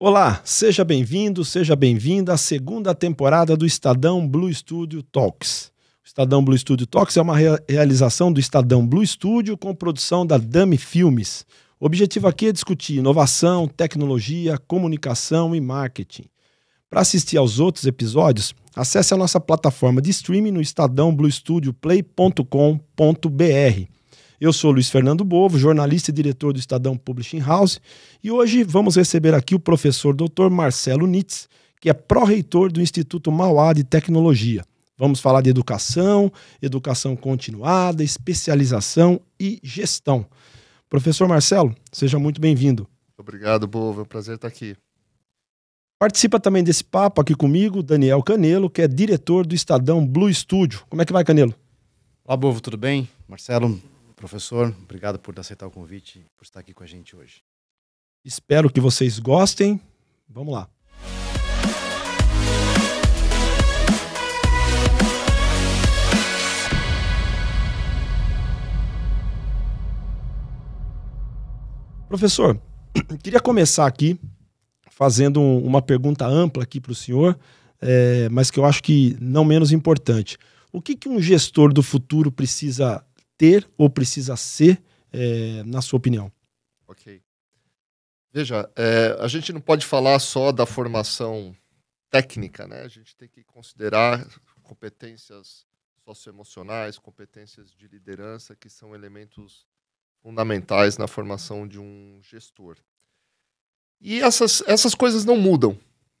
Olá, seja bem-vindo, seja bem-vinda à segunda temporada do Estadão Blue Studio Talks. O Estadão Blue Studio Talks é uma realização do Estadão Blue Studio com produção da Dami Filmes. O objetivo aqui é discutir inovação, tecnologia, comunicação e marketing. Para assistir aos outros episódios, acesse a nossa plataforma de streaming no estadãobluestudioplay.com.br. Eu sou Luiz Fernando Bovo, jornalista e diretor do Estadão Publishing House, e hoje vamos receber aqui o professor Dr. Marcelo Nitz, que é pró-reitor do Instituto Mauá de Tecnologia. Vamos falar de educação, educação continuada, especialização e gestão. Professor Marcelo, seja muito bem-vindo. Obrigado, Bovo. É um prazer estar aqui. Participa também desse papo aqui comigo, Daniel Canelo, que é diretor do Estadão Blue Studio. Como é que vai, Canelo? Olá, Bovo, tudo bem? Marcelo, Professor, obrigado por aceitar o convite, por estar aqui com a gente hoje. Espero que vocês gostem. Vamos lá. Professor, queria começar aqui fazendo uma pergunta ampla aqui para o senhor, é, mas que eu acho que não menos importante. O que, que um gestor do futuro precisa ter ou precisa ser, é, na sua opinião? Ok. Veja, é, a gente não pode falar só da formação técnica, né? A gente tem que considerar competências socioemocionais, competências de liderança, que são elementos fundamentais na formação de um gestor. E essas, essas coisas não mudam,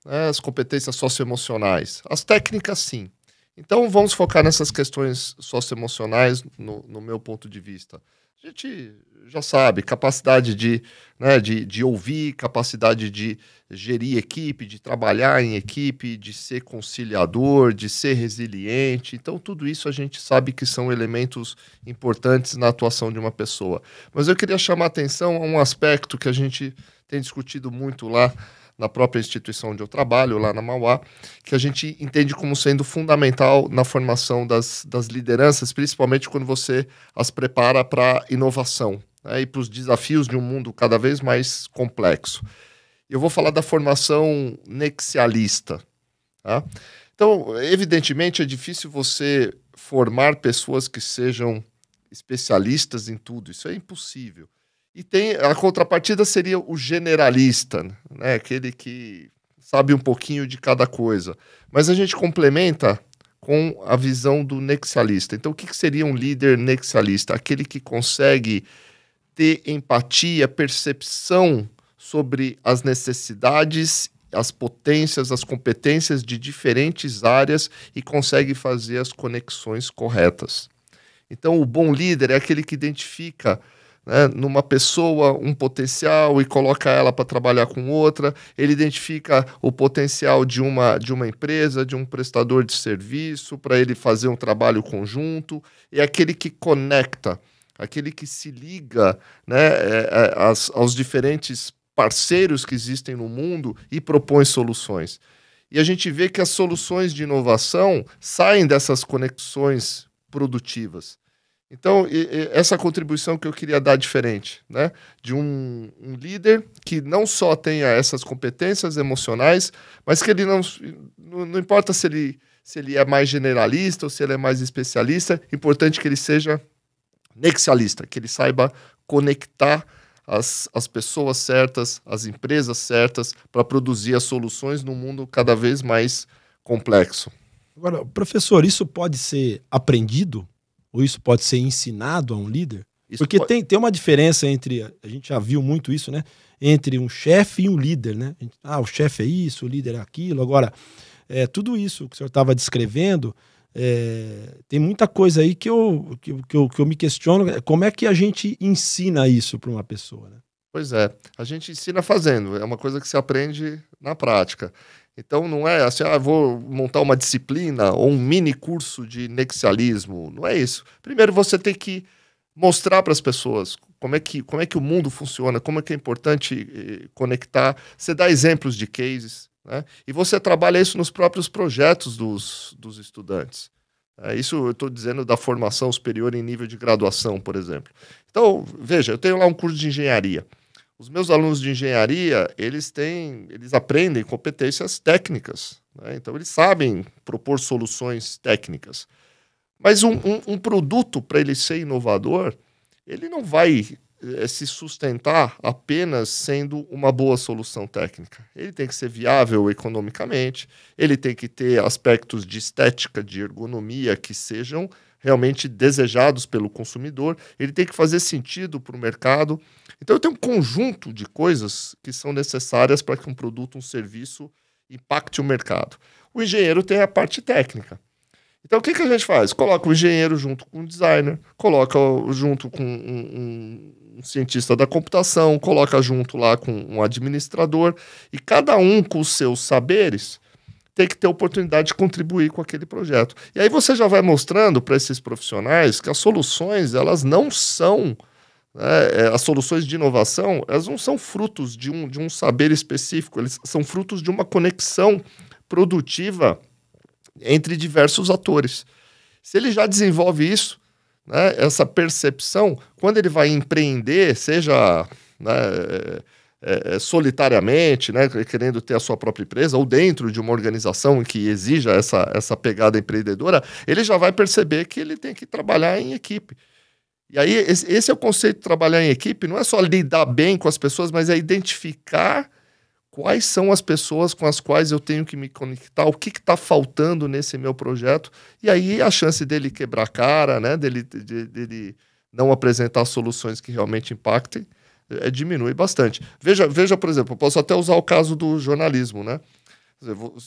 né? as competências socioemocionais. As técnicas, sim. Então vamos focar nessas questões socioemocionais no, no meu ponto de vista. A gente já sabe, capacidade de, né, de, de ouvir, capacidade de gerir equipe, de trabalhar em equipe, de ser conciliador, de ser resiliente. Então, tudo isso a gente sabe que são elementos importantes na atuação de uma pessoa. Mas eu queria chamar a atenção a um aspecto que a gente tem discutido muito lá na própria instituição onde eu trabalho, lá na Mauá, que a gente entende como sendo fundamental na formação das, das lideranças, principalmente quando você as prepara para inovação né, e para os desafios de um mundo cada vez mais complexo. Eu vou falar da formação nexialista. Tá? Então, evidentemente, é difícil você formar pessoas que sejam especialistas em tudo, isso é impossível. E tem a contrapartida seria o generalista, né? aquele que sabe um pouquinho de cada coisa. Mas a gente complementa com a visão do nexalista. Então, o que, que seria um líder nexalista? Aquele que consegue ter empatia, percepção sobre as necessidades, as potências, as competências de diferentes áreas e consegue fazer as conexões corretas. Então, o bom líder é aquele que identifica né, numa pessoa um potencial e coloca ela para trabalhar com outra, ele identifica o potencial de uma, de uma empresa, de um prestador de serviço, para ele fazer um trabalho conjunto, é aquele que conecta, aquele que se liga né, é, é, aos diferentes parceiros que existem no mundo e propõe soluções. E a gente vê que as soluções de inovação saem dessas conexões produtivas. Então, e, e essa contribuição que eu queria dar diferente, né? De um, um, líder que não só tenha essas competências emocionais, mas que ele não. Não, não importa se ele, se ele é mais generalista ou se ele é mais especialista, importante que ele seja nexialista, que ele saiba conectar as, as pessoas certas, as empresas certas, para produzir as soluções num mundo cada vez mais complexo. Agora, professor, isso pode ser aprendido? Ou isso pode ser ensinado a um líder? Isso Porque pode. tem, tem uma diferença entre. A gente já viu muito isso, né? Entre um chefe e um líder, né? Ah, o chefe é isso, o líder é aquilo. Agora, é, tudo isso que o senhor estava descrevendo, é, tem muita coisa aí que eu, que, que, eu, que eu me questiono. É, como é que a gente ensina isso para uma pessoa, né? Pois é, a gente ensina fazendo, é uma coisa que se aprende na prática. Então não é assim, ah, vou montar uma disciplina ou um mini curso de nexialismo. Não é isso. Primeiro você tem que mostrar para as pessoas como é, que, como é que o mundo funciona, como é que é importante eh, conectar. Você dá exemplos de cases, né? E você trabalha isso nos próprios projetos dos, dos estudantes. É, isso eu estou dizendo da formação superior em nível de graduação, por exemplo. Então, veja, eu tenho lá um curso de engenharia. Os meus alunos de engenharia, eles têm, eles aprendem competências técnicas, né? então eles sabem propor soluções técnicas. Mas um, um, um produto, para ele ser inovador, ele não vai é, se sustentar apenas sendo uma boa solução técnica. Ele tem que ser viável economicamente, ele tem que ter aspectos de estética, de ergonomia que sejam realmente desejados pelo consumidor, ele tem que fazer sentido para o mercado. Então, eu tenho um conjunto de coisas que são necessárias para que um produto, um serviço impacte o mercado. O engenheiro tem a parte técnica. Então, o que, que a gente faz? Coloca o engenheiro junto com o designer, coloca junto com um, um, cientista da computação, coloca junto lá com um administrador, e cada um com os seus saberes tem que ter oportunidade de contribuir com aquele projeto. E aí você já vai mostrando para esses profissionais que as soluções, elas não são. Né, é, as soluções de inovação, elas não são frutos de um, de um saber específico, eles são frutos de uma conexão produtiva entre diversos atores. Se ele já desenvolve isso, né, essa percepção, quando ele vai empreender, seja. Né, é, é, solitariamente, né, querendo ter a sua própria empresa, ou dentro de uma organização que exija essa, essa pegada empreendedora, ele já vai perceber que ele tem que trabalhar em equipe. E aí, esse é o conceito de trabalhar em equipe, não é só lidar bem com as pessoas, mas é identificar quais são as pessoas com as quais eu tenho que me conectar, o que está faltando nesse meu projeto. E aí a chance dele quebrar cara, né? dele, de, dele não apresentar soluções que realmente impactem, é, é, diminui bastante. Veja, veja, por exemplo, eu posso até usar o caso do jornalismo, né?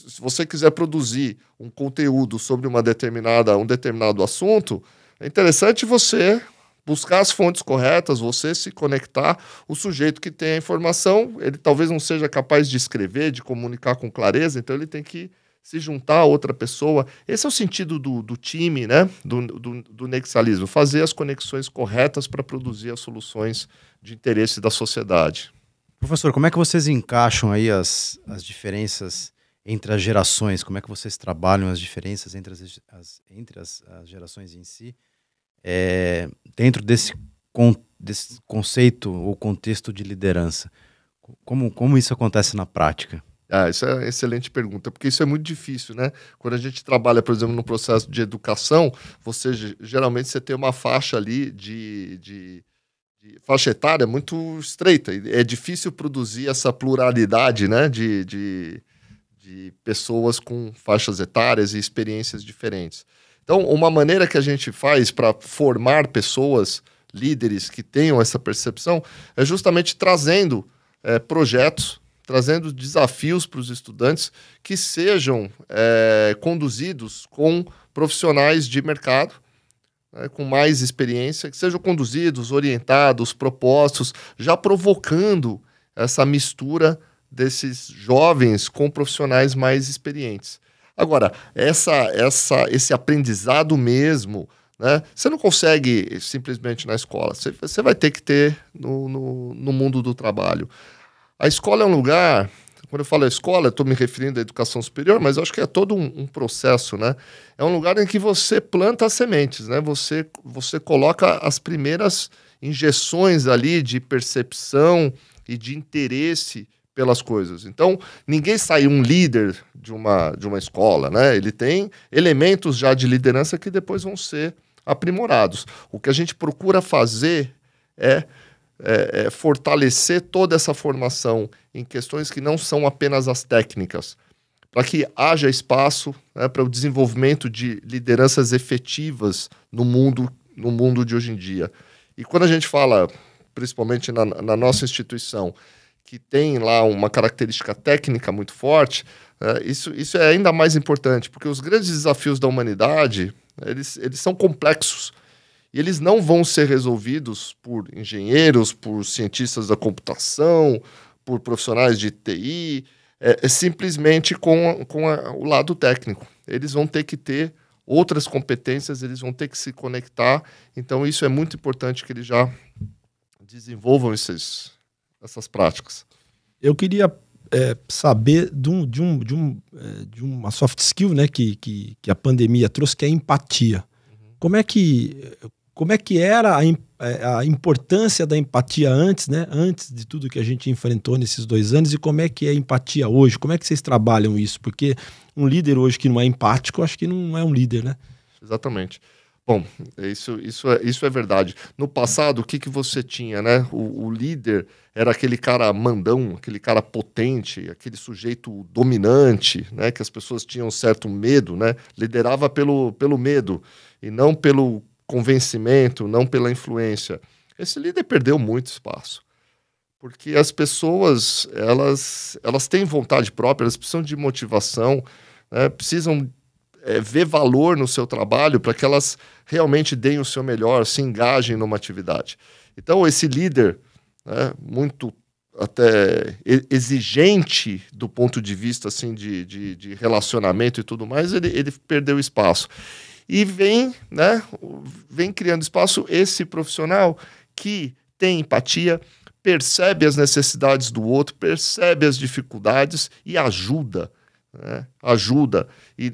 se você quiser produzir um conteúdo sobre uma determinada, um determinado assunto, é interessante você buscar as fontes corretas, você se conectar. O sujeito que tem a informação, ele talvez não seja capaz de escrever, de comunicar com clareza, então ele tem que se juntar a outra pessoa. Esse é o sentido do, do time, né? Do, do, do nexalismo, fazer as conexões corretas para produzir as soluções de interesse da sociedade. Professor, como é que vocês encaixam aí as, as diferenças entre as gerações? Como é que vocês trabalham as diferenças entre as, as entre as, as, gerações em si? É, dentro desse, con, desse conceito ou contexto de liderança, como, como isso acontece na prática? Ah, isso é uma excelente pergunta, porque isso é muito difícil, né? Quando a gente trabalha, por exemplo, no processo de educação, você geralmente você tem uma faixa ali de, de, de faixa etária muito estreita. É difícil produzir essa pluralidade, né? De, de, de pessoas com faixas etárias e experiências diferentes. Então, uma maneira que a gente faz para formar pessoas, líderes que tenham essa percepção, é justamente trazendo é, projetos trazendo desafios para os estudantes que sejam é, conduzidos com profissionais de mercado, né, com mais experiência, que sejam conduzidos, orientados, propostos, já provocando essa mistura desses jovens com profissionais mais experientes. Agora, essa, essa, esse aprendizado mesmo, né, você não consegue simplesmente na escola, você, você vai ter que ter no, no, no mundo do trabalho. A escola é um lugar, quando eu falo escola, estou me referindo à educação superior, mas acho que é todo um, um, processo, né? É um lugar em que você planta as sementes, né? Você, você coloca as primeiras injeções ali de percepção e de interesse pelas coisas. Então, ninguém sai um líder de uma, de uma escola, né? Ele tem elementos já de liderança que depois vão ser aprimorados. O que a gente procura fazer é é, é, fortalecer toda essa formação em questões que não são apenas as técnicas, para que haja espaço né, para o desenvolvimento de lideranças efetivas no mundo, no mundo de hoje em dia. E quando a gente fala, principalmente na, na nossa instituição, que tem lá uma característica técnica muito forte, é, isso, isso é ainda mais importante, porque os grandes desafios da humanidade eles, eles são complexos e eles não vão ser resolvidos por engenheiros, por cientistas da computação, por profissionais de TI, é, é simplesmente com, com a, o lado técnico. Eles vão ter que ter outras competências, eles vão ter que se conectar. Então, isso é muito importante que eles já desenvolvam esses, essas práticas. Eu queria é, saber de, um, de, um, de, um, é, de uma soft skill né, que, que, que a pandemia trouxe, que é a empatia. Uhum. Como é que como é que era a, é, a, importância da empatia antes, né? Antes de tudo que a gente enfrentou nesses dois anos e como é que é a empatia hoje? Como é que vocês trabalham isso? Porque um líder hoje que não é empático, acho que não é um líder, né? Exatamente. Bom, isso, isso, é, isso é verdade. No passado, o que, que você tinha, né? O, o, líder era aquele cara mandão, aquele cara potente, aquele sujeito dominante, né? Que as pessoas tinham certo medo, né? Liderava pelo, pelo medo e não pelo convencimento, não pela influência. Esse líder perdeu muito espaço. Porque as pessoas, elas, elas têm vontade própria, elas precisam de motivação, né? precisam é, ver valor no seu trabalho para que elas realmente deem o seu melhor, se engajem numa atividade. Então, esse líder, né, muito até exigente do ponto de vista assim de, de, de relacionamento e tudo mais, ele, ele perdeu espaço. E vem, né, vem criando espaço esse profissional que tem empatia, percebe as necessidades do outro, percebe as dificuldades e ajuda. Né? Ajuda. E,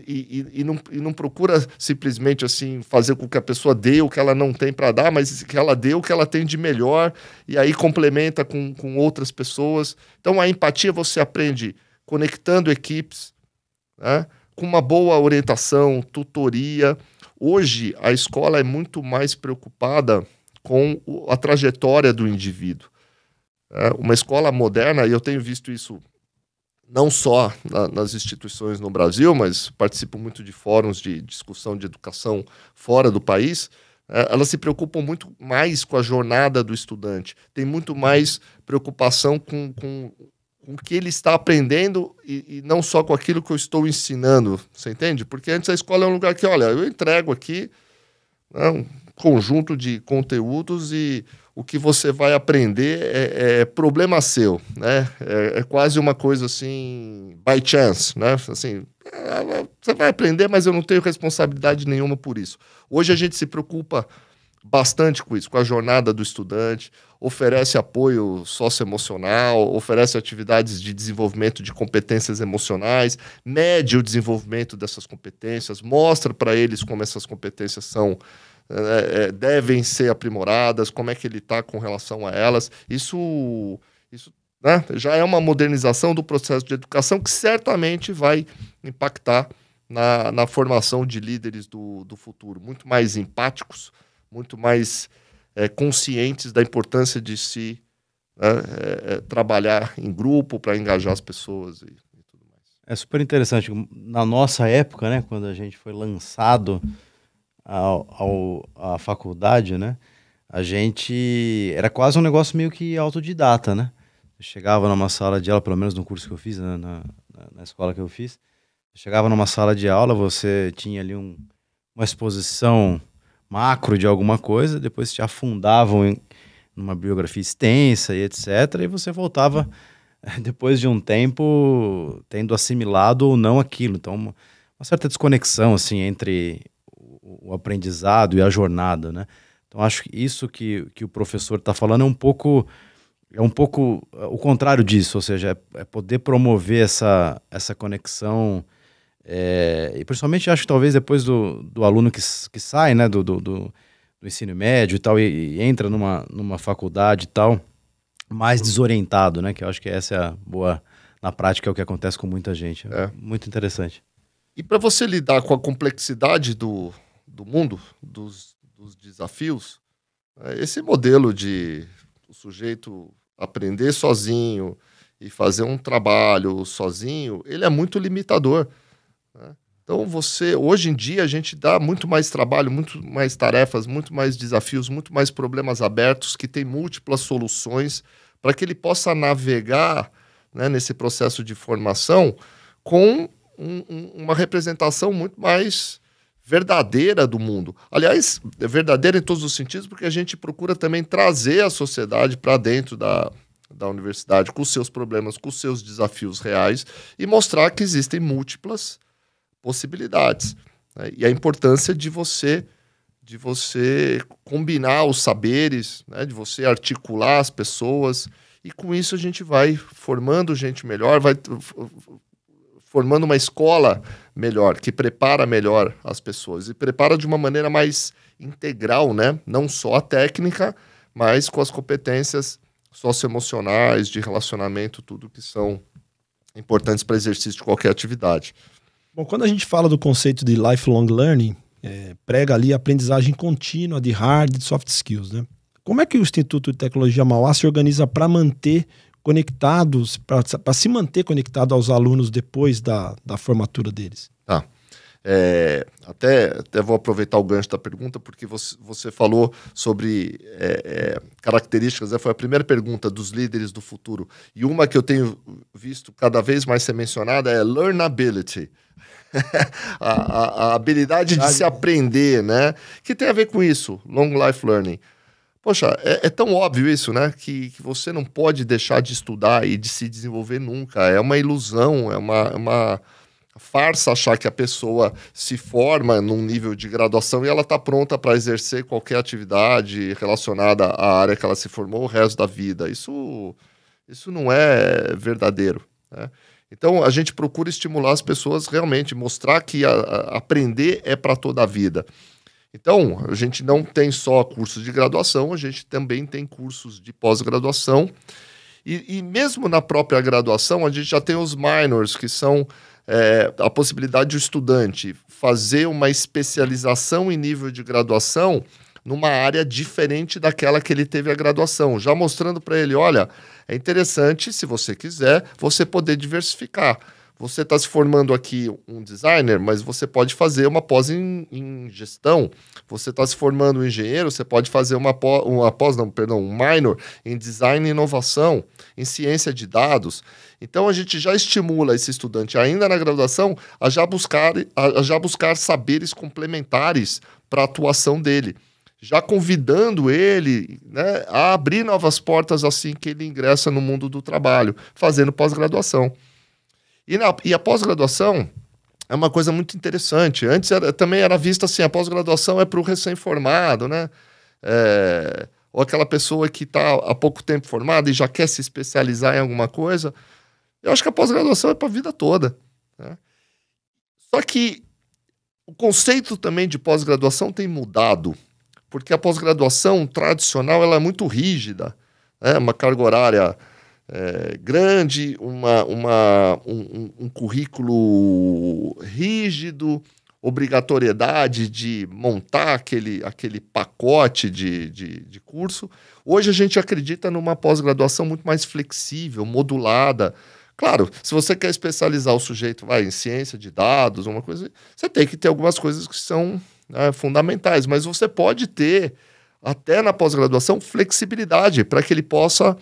e, e, não, e não procura simplesmente assim fazer com que a pessoa dê o que ela não tem para dar, mas que ela dê o que ela tem de melhor e aí complementa com, com outras pessoas. Então a empatia você aprende conectando equipes, né? com uma boa orientação, tutoria. Hoje, a escola é muito mais preocupada com a trajetória do indivíduo. É uma escola moderna, e eu tenho visto isso não só na, nas instituições no Brasil, mas participo muito de fóruns de discussão de educação fora do país, é, elas se preocupam muito mais com a jornada do estudante, tem muito mais preocupação com, com com o que ele está aprendendo e, e, não só com aquilo que eu estou ensinando. Você entende? Porque antes a escola é um lugar que, olha, eu entrego aqui né, um conjunto de conteúdos e o que você vai aprender é, é problema seu, né? É, é, quase uma coisa assim, by chance, né? Assim, é, você vai aprender, mas eu não tenho responsabilidade nenhuma por isso. Hoje a gente se preocupa bastante com isso, com a jornada do estudante, oferece apoio socioemocional, oferece atividades de desenvolvimento de competências emocionais, mede o desenvolvimento dessas competências, mostra para eles como essas competências são é, devem ser aprimoradas, como é que ele está com relação a elas. Isso, isso né, já é uma modernização do processo de educação que certamente vai impactar na, na formação de líderes do, do futuro, muito mais empáticos, muito mais é, conscientes da importância de se né, é, é trabalhar em grupo para engajar as pessoas e, e, tudo mais. É super interessante. Na nossa época, né, quando a gente foi lançado ao, à faculdade, né, a gente era quase um negócio meio que autodidata, né? Eu chegava numa sala de aula, pelo menos no curso que eu fiz, né, na, na, escola que eu fiz, eu chegava numa sala de aula, você tinha ali um, uma exposição macro de alguma coisa, depois te afundavam em numa biografia extensa e etc, e você voltava depois de um tempo tendo assimilado ou não aquilo. Então, uma, uma certa desconexão assim entre o, o aprendizado e a jornada, né? Então, acho que isso que, que o professor está falando é um pouco é um pouco é, o contrário disso, ou seja, é, é poder promover essa, essa conexão é, e principalmente acho que talvez depois do, do aluno que, que sai né, do, do, do, ensino médio e tal, e, e, entra numa, numa faculdade e tal, mais desorientado, né? Que eu acho que essa é a boa. Na prática é o que acontece com muita gente. É. é. Muito interessante. E para você lidar com a complexidade do, do mundo, dos, dos desafios, é, esse modelo de o sujeito aprender sozinho e fazer um trabalho sozinho, ele é muito limitador. Né? Então você, hoje em dia, a gente dá muito mais trabalho, muito mais tarefas, muito mais desafios, muito mais problemas abertos que tem múltiplas soluções para que ele possa navegar né, nesse processo de formação com um, um, uma representação muito mais verdadeira do mundo. Aliás, é verdadeira em todos os sentidos, porque a gente procura também trazer a sociedade para dentro da, da universidade, com seus problemas, com seus desafios reais, e mostrar que existem múltiplas possibilidades. Né? E a importância de você de você combinar os saberes, né? de você articular as pessoas. E com isso a gente vai formando gente melhor, vai formando uma escola melhor, que prepara melhor as pessoas e prepara de uma maneira mais integral, né? Não só a técnica, mas com as competências socioemocionais, de relacionamento, tudo que são importantes para exercício de qualquer atividade. Bom, quando a gente fala do conceito de lifelong learning, é, prega ali aprendizagem contínua de hard e soft skills, né? Como é que o Instituto de Tecnologia Mauá se organiza para manter conectados, para se manter conectado aos alunos depois da, da formatura deles? Tá. É, até, até vou aproveitar o gancho da pergunta, porque você, você falou sobre é, é, características, né? foi a primeira pergunta dos líderes do futuro. E uma que eu tenho visto cada vez mais ser mencionada é learnability. a, a, a, habilidade de se aprender, né? Que tem a ver com isso, long life learning. Poxa, é, é tão óbvio isso, né? Que, que, você não pode deixar de estudar e de se desenvolver nunca. É uma ilusão, é uma, uma farsa achar que a pessoa se forma num nível de graduação e ela está pronta para exercer qualquer atividade relacionada à área que ela se formou o resto da vida. Isso, isso não é verdadeiro. Né? Então, a gente procura estimular as pessoas realmente, mostrar que a, a aprender é para toda a vida. Então, a gente não tem só cursos de graduação, a gente também tem cursos de pós-graduação. E, e, mesmo na própria graduação, a gente já tem os minors, que são é, a possibilidade do estudante fazer uma especialização em nível de graduação numa área diferente daquela que ele teve a graduação, já mostrando para ele, olha, é interessante, se você quiser, você poder diversificar. Você está se formando aqui um designer, mas você pode fazer uma pós em, em gestão. Você está se formando um engenheiro, você pode fazer uma pós, uma pós, não, perdão, um minor em design e inovação, em ciência de dados. Então a gente já estimula esse estudante ainda na graduação a já buscar, a já buscar saberes complementares para a atuação dele já convidando ele né, a abrir novas portas assim que ele ingressa no mundo do trabalho, fazendo pós-graduação. E, na, e a pós-graduação é uma coisa muito interessante. Antes era, também era vista assim, a pós-graduação é para o recém-formado, né? É, ou aquela pessoa que está há pouco tempo formada e já quer se especializar em alguma coisa. Eu acho que a pós-graduação é para a vida toda. Né? Só que o conceito também de pós-graduação tem mudado porque a pós-graduação tradicional ela é muito rígida, né? uma carga horária é, grande, uma, uma, um, um, currículo rígido, obrigatoriedade de montar aquele, aquele pacote de, de, de curso. Hoje a gente acredita numa pós-graduação muito mais flexível, modulada. Claro, se você quer especializar o sujeito vai, em ciência de dados, uma coisa, você tem que ter algumas coisas que são né, fundamentais, mas você pode ter, até na pós-graduação, flexibilidade para que ele possa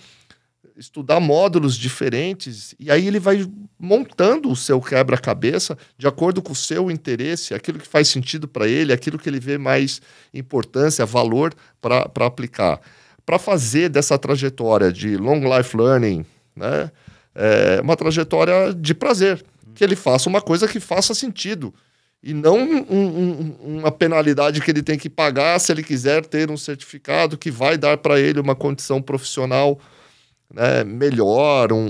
estudar módulos diferentes e aí ele vai montando o seu quebra-cabeça de acordo com o seu interesse, aquilo que faz sentido para ele, aquilo que ele vê mais importância, valor para aplicar. Para fazer dessa trajetória de long life learning né, é uma trajetória de prazer, que ele faça uma coisa que faça sentido e não um, um, uma penalidade que ele tem que pagar se ele quiser ter um certificado que vai dar para ele uma condição profissional né, melhor, um,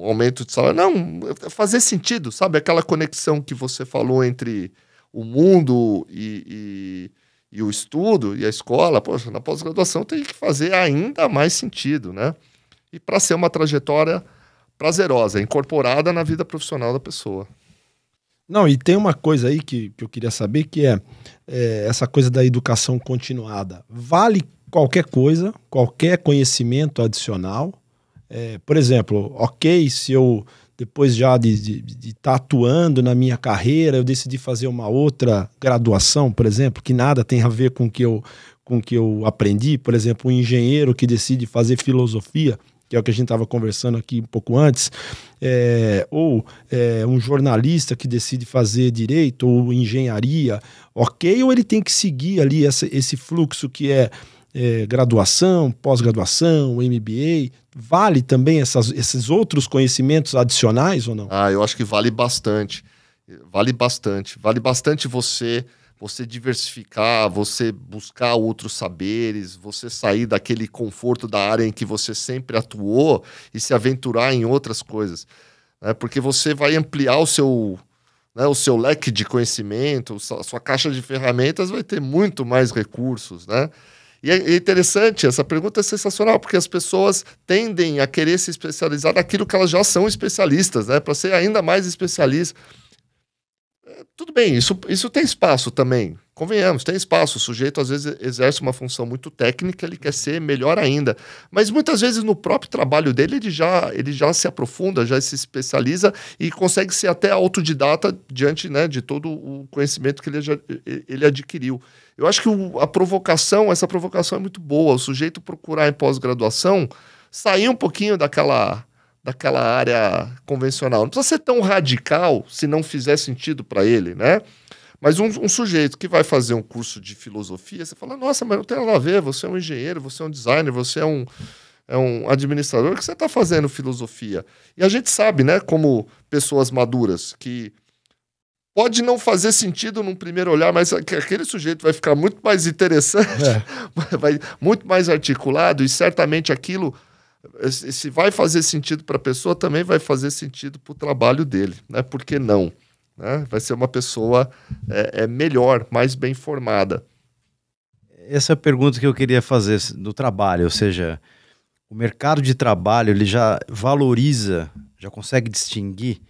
um, aumento de salário. Não, fazer sentido, sabe? Aquela conexão que você falou entre o mundo e, e, e o estudo e a escola, poxa, na pós-graduação tem que fazer ainda mais sentido, né? E para ser uma trajetória prazerosa, incorporada na vida profissional da pessoa. Não, e tem uma coisa aí que, que eu queria saber, que é, é essa coisa da educação continuada. Vale qualquer coisa, qualquer conhecimento adicional. É, por exemplo, ok, se eu depois já de estar de, de tá atuando na minha carreira, eu decidi fazer uma outra graduação, por exemplo, que nada tem a ver com o que eu, com que eu aprendi. Por exemplo, um engenheiro que decide fazer filosofia que é o que a gente estava conversando aqui um pouco antes, é, ou é, um jornalista que decide fazer direito ou engenharia, ok, ou ele tem que seguir ali essa, esse fluxo que é é, graduação, pós-graduação, MBA, vale também essas, esses outros conhecimentos adicionais ou não? Ah, eu acho que vale bastante. Vale bastante. Vale bastante você você diversificar, você buscar outros saberes, você sair daquele conforto da área em que você sempre atuou e se aventurar em outras coisas. Né? Porque você vai ampliar o seu, né, o seu leque de conhecimento, a sua caixa de ferramentas vai ter muito mais recursos, né? E é, é interessante, essa pergunta é sensacional, porque as pessoas tendem a querer se especializar naquilo que elas já são especialistas, né? Para ser ainda mais especialista tudo bem, isso, isso tem espaço também. Convenhamos, tem espaço. O sujeito às vezes exerce uma função muito técnica, ele quer ser melhor ainda. Mas muitas vezes no próprio trabalho dele, ele já, ele já se aprofunda, já se especializa e consegue ser até autodidata diante né, de todo o conhecimento que ele, já, ele adquiriu. Eu acho que o, a provocação, essa provocação é muito boa. O sujeito procurar em pós-graduação sair um pouquinho daquela daquela área convencional. Não precisa ser tão radical se não fizer sentido para ele, né? Mas um, um, sujeito que vai fazer um curso de filosofia, você fala, nossa, mas não tem nada a ver, você é um engenheiro, você é um designer, você é um, é um administrador, que você está fazendo filosofia? E a gente sabe, né, como pessoas maduras, que pode não fazer sentido num primeiro olhar, mas aquele sujeito vai ficar muito mais interessante, é. vai muito mais articulado, e certamente aquilo se vai fazer sentido para a pessoa, também vai fazer sentido para o trabalho dele, né? Por que não? Né? Vai ser uma pessoa é, é, melhor, mais bem formada. Essa é a pergunta que eu queria fazer do trabalho, ou seja, o mercado de trabalho ele já valoriza, já consegue distinguir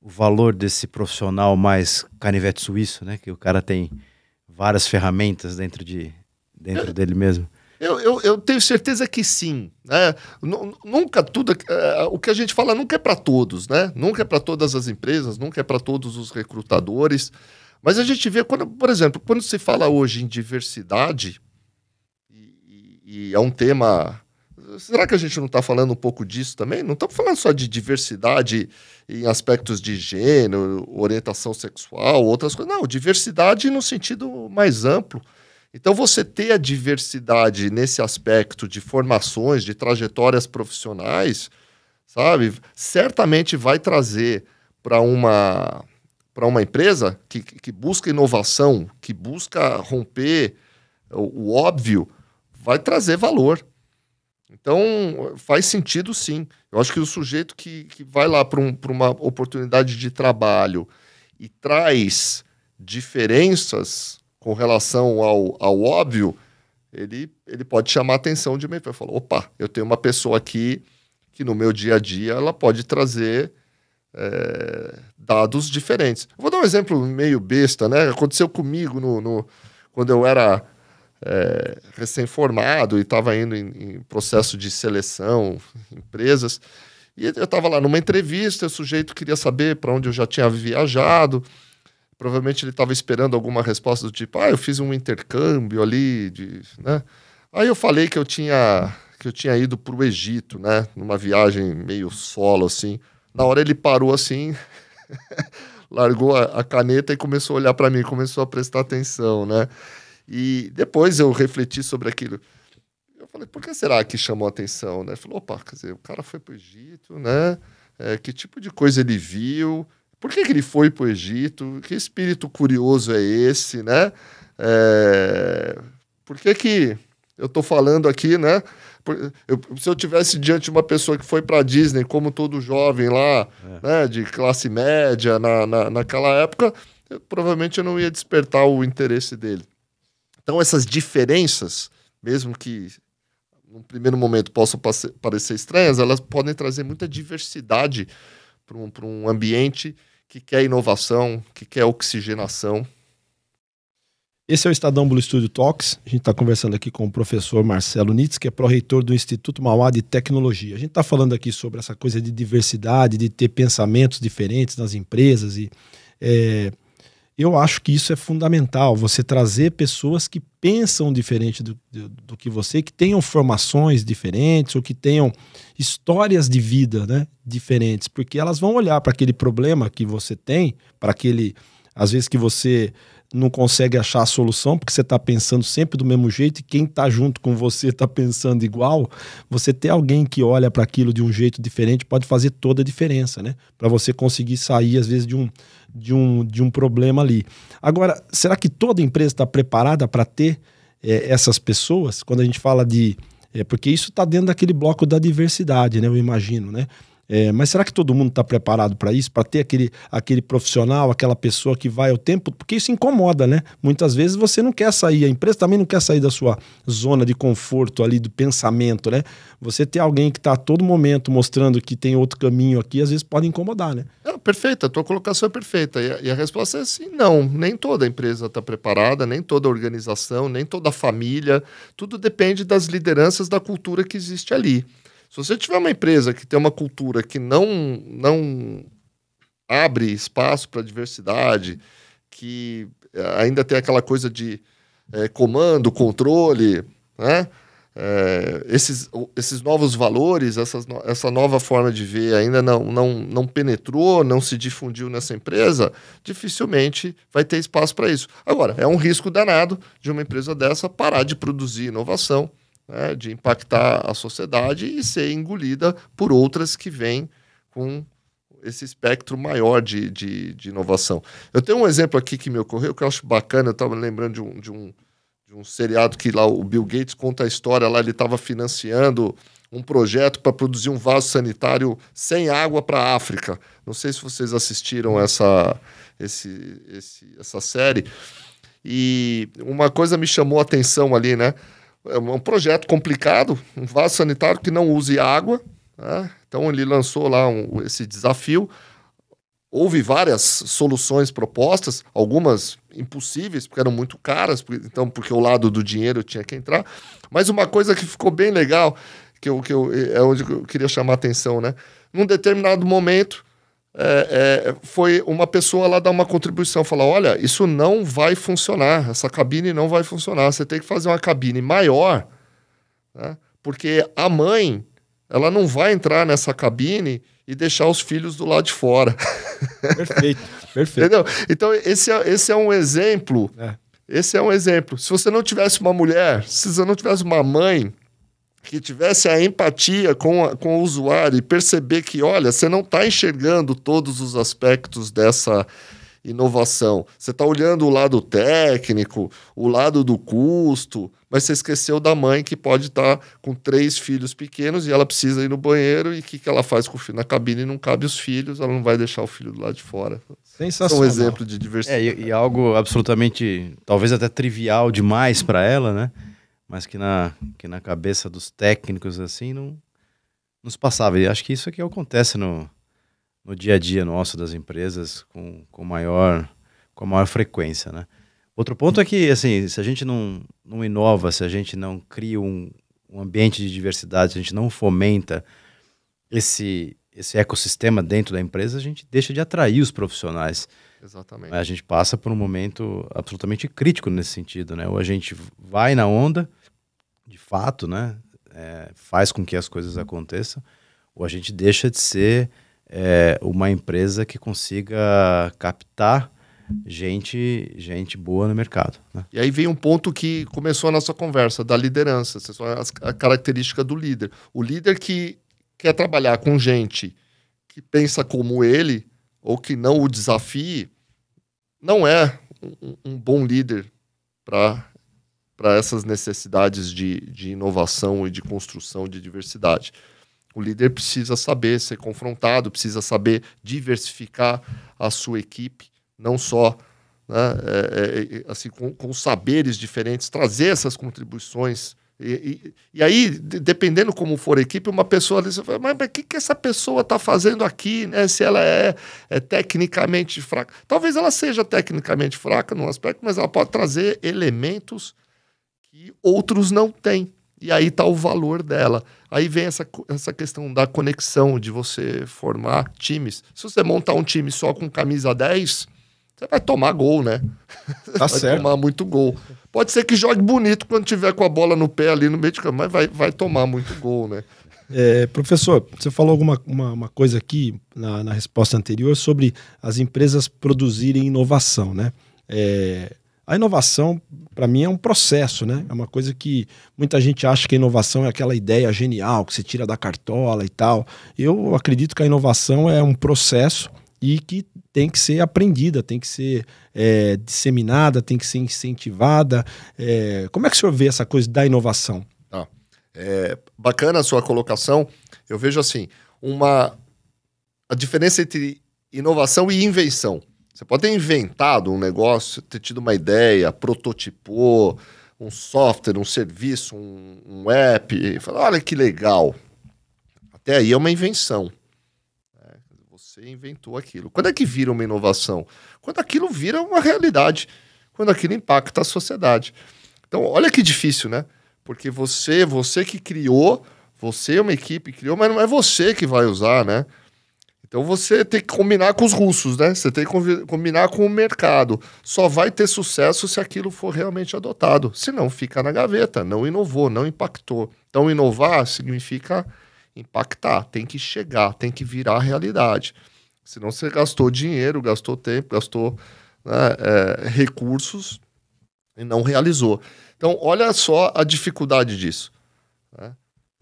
o valor desse profissional mais canivete suíço, né? Que o cara tem várias ferramentas dentro de dentro dele mesmo. Eu, eu, eu, tenho certeza que sim. Né? Nunca tudo. Uh, o que a gente fala nunca é para todos, né? Nunca é para todas as empresas, nunca é para todos os recrutadores. Mas a gente vê, quando, por exemplo, quando se fala hoje em diversidade, e, e é um tema. Será que a gente não está falando um pouco disso também? Não estamos falando só de diversidade em aspectos de gênero, orientação sexual, outras coisas. Não, diversidade no sentido mais amplo então, você ter a diversidade nesse aspecto de formações, de trajetórias profissionais, sabe, certamente vai trazer para uma para uma empresa que, que busca inovação, que busca romper o, o óbvio, vai trazer valor. Então, faz sentido sim. Eu acho que o sujeito que, que vai lá para um, uma oportunidade de trabalho e traz diferenças com relação ao, ao óbvio, ele, ele pode chamar a atenção de mim Ele Falar, opa, eu tenho uma pessoa aqui que no meu dia a dia ela pode trazer é, dados diferentes. Eu vou dar um exemplo meio besta, né? Aconteceu comigo no, no quando eu era é, recém-formado e estava indo em, em, processo de seleção, empresas. E eu estava lá numa entrevista, o sujeito queria saber para onde eu já tinha viajado. Provavelmente ele estava esperando alguma resposta do tipo, ah, eu fiz um intercâmbio ali, de, né? Aí eu falei que eu tinha que eu tinha ido para o Egito, né? Numa viagem meio solo assim. Na hora ele parou assim, largou a, a, caneta e começou a olhar para mim, começou a prestar atenção, né? E depois eu refleti sobre aquilo. Eu falei, por que será que chamou atenção, né? Falou, opa, quer dizer, o cara foi para o Egito, né? É, que tipo de coisa ele viu? Por que, que ele foi para o Egito? Que espírito curioso é esse, né? É... Por que, que eu estou falando aqui, né? Eu, se eu tivesse diante de uma pessoa que foi para Disney, como todo jovem lá, é. né, de classe média na, na, naquela época, eu, provavelmente eu não ia despertar o interesse dele. Então, essas diferenças, mesmo que num primeiro momento possam parecer estranhas, elas podem trazer muita diversidade para um, um ambiente que quer inovação, que quer oxigenação. Esse é o Estadão Blue Studio Talks. A gente está conversando aqui com o professor Marcelo Nitz, que é pró-reitor do Instituto Mauá de Tecnologia. A gente está falando aqui sobre essa coisa de diversidade, de ter pensamentos diferentes nas empresas e é, eu acho que isso é fundamental, você trazer pessoas que pensam diferente do, do, do, que você, que tenham formações diferentes ou que tenham histórias de vida né, diferentes, porque elas vão olhar para aquele problema que você tem, para aquele, às vezes que você não consegue achar a solução, porque você está pensando sempre do mesmo jeito, e quem está junto com você está pensando igual, você ter alguém que olha para aquilo de um jeito diferente pode fazer toda a diferença, né? Para você conseguir sair, às vezes, de um, de um, de um problema ali. Agora, será que toda empresa está preparada para ter é, essas pessoas? Quando a gente fala de. É, porque isso está dentro daquele bloco da diversidade, né? Eu imagino, né? É, mas será que todo mundo está preparado para isso? Para ter aquele, aquele profissional, aquela pessoa que vai ao tempo? Porque isso incomoda, né? Muitas vezes você não quer sair, a empresa também não quer sair da sua zona de conforto ali, do pensamento, né? Você ter alguém que está a todo momento mostrando que tem outro caminho aqui, às vezes pode incomodar, né? É, perfeita, a tua colocação é perfeita. E a, e a resposta é sim, não. Nem toda empresa está preparada, nem toda organização, nem toda família. Tudo depende das lideranças da cultura que existe ali. Se você tiver uma empresa que tem uma cultura que não, não abre espaço para diversidade, que eh, ainda tem aquela coisa de é, comando, controle, né? É, esses, esses novos valores, essas, essa nova forma de ver ainda não, não, não penetrou, não se difundiu nessa empresa, dificilmente vai ter espaço para isso. Agora, é um risco danado de uma empresa dessa parar de produzir inovação, né, de impactar a sociedade e ser engolida por outras que vêm com esse espectro maior de, de, de, inovação. Eu tenho um exemplo aqui que me ocorreu que eu acho bacana, eu estava lembrando de um, de, um, de um seriado que lá o Bill Gates conta a história, lá ele estava financiando um projeto para produzir um vaso sanitário sem água para a África. Não sei se vocês assistiram essa, esse, esse, essa série. E uma coisa me chamou a atenção ali, né? É, é um projeto complicado, um vaso sanitário que não use água. Né? Então ele lançou lá um, esse desafio. Houve várias soluções propostas, algumas impossíveis, porque eram muito caras, porque, então porque o lado do dinheiro tinha que entrar. Mas uma coisa que ficou bem legal, que, eu, que eu, é onde eu queria chamar a atenção, né? Num determinado momento, é, é, foi uma pessoa lá dar uma contribuição, falar: olha, isso não vai funcionar, essa cabine não vai funcionar, você tem que fazer uma cabine maior, né? porque a mãe ela não vai entrar nessa cabine e deixar os filhos do lado de fora. Perfeito, perfeito. Entendeu? Então, esse é, esse é um exemplo. É. Esse é um exemplo. Se você não tivesse uma mulher, se você não tivesse uma mãe que tivesse a empatia com, a, com o usuário e perceber que, olha, você não está enxergando todos os aspectos dessa inovação. Você está olhando o lado técnico, o lado do custo, mas você esqueceu da mãe que pode estar tá com três filhos pequenos e ela precisa ir no banheiro e o que, que ela faz com o filho? Na cabine e não cabe os filhos, ela não vai deixar o filho do lado de fora. Sensacional. É um exemplo de diversidade. É, e, e algo absolutamente, talvez até trivial demais para ela, né? mas que na, que na cabeça dos técnicos assim não nos passava. E acho que isso é que acontece no, no dia a dia nosso das empresas com, com maior com maior frequência, né? Outro ponto é que assim, se a gente não, não inova, se a gente não cria um, um ambiente de diversidade, se a gente não fomenta esse esse ecossistema dentro da empresa, a gente deixa de atrair os profissionais. Exatamente. A gente passa por um momento absolutamente crítico nesse sentido, né? Ou a gente vai na onda, fato, né, é, faz com que as coisas uhum. aconteçam, ou a gente deixa de ser é, uma empresa que consiga captar gente gente boa no mercado. Né? E aí vem um ponto que começou a nossa conversa, da liderança, a característica do líder. O líder que quer trabalhar com gente que pensa como ele, ou que não o desafie, não é um, um bom líder para para essas necessidades de, de inovação e de construção de diversidade. O líder precisa saber ser confrontado, precisa saber diversificar a sua equipe, não só né, é, é, é assim, com, com, saberes diferentes, trazer essas contribuições. E, e, e aí, de, dependendo como for a equipe, uma pessoa diz, mas, mas o que, que essa pessoa está fazendo aqui? Né? Se ela é, é tecnicamente fraca. Talvez ela seja tecnicamente fraca num aspecto, mas ela pode trazer elementos que outros não têm. E aí está o valor dela. Aí vem essa, essa questão da conexão, de você formar times. Se você montar um time só com camisa 10, você vai tomar gol, né? Tá vai certo. tomar muito gol. Pode ser que jogue bonito quando tiver com a bola no pé ali no meio de campo, mas vai, vai tomar muito gol, né? É, professor, você falou alguma uma, uma coisa aqui na, na, resposta anterior sobre as empresas produzirem inovação, né? É, a inovação, para mim, é um processo, né? É uma coisa que muita gente acha que a inovação é aquela ideia genial que se tira da cartola e tal. Eu acredito que a inovação é um processo e que tem que ser aprendida, tem que ser é, disseminada, tem que ser incentivada. É, como é que o senhor vê essa coisa da inovação? Tá. É, bacana a sua colocação. Eu vejo assim, uma a diferença entre inovação e invenção. Você pode ter inventado um negócio, ter tido uma ideia, prototipou um software, um serviço, um, um app, e falar, olha que legal. Até aí é uma invenção. Né? Você inventou aquilo. Quando é que vira uma inovação? Quando aquilo vira uma realidade, quando aquilo impacta a sociedade. Então, olha que difícil, né? Porque você, você que criou, você é uma equipe criou, mas não é você que vai usar, né? Então você tem que combinar com os russos, né? Você tem que combinar com o mercado. Só vai ter sucesso se aquilo for realmente adotado. Se não, fica na gaveta. Não inovou, não impactou. Então inovar significa impactar, tem que chegar, tem que virar realidade. Senão você gastou dinheiro, gastou tempo, gastou né, é, recursos e não realizou. Então olha só a dificuldade disso. Né?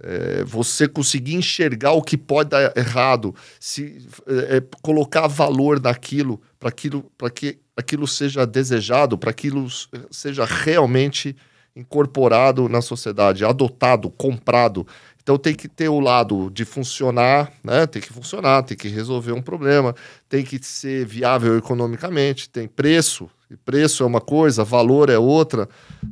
É, você conseguir enxergar o que pode dar errado, se é, é colocar valor naquilo, para aquilo, que aquilo seja desejado, para aquilo seja realmente incorporado na sociedade, adotado, comprado. Então tem que ter o lado de funcionar, né? Tem que funcionar, tem que resolver um problema, tem que ser viável economicamente, tem preço, e preço é uma coisa, valor é outra,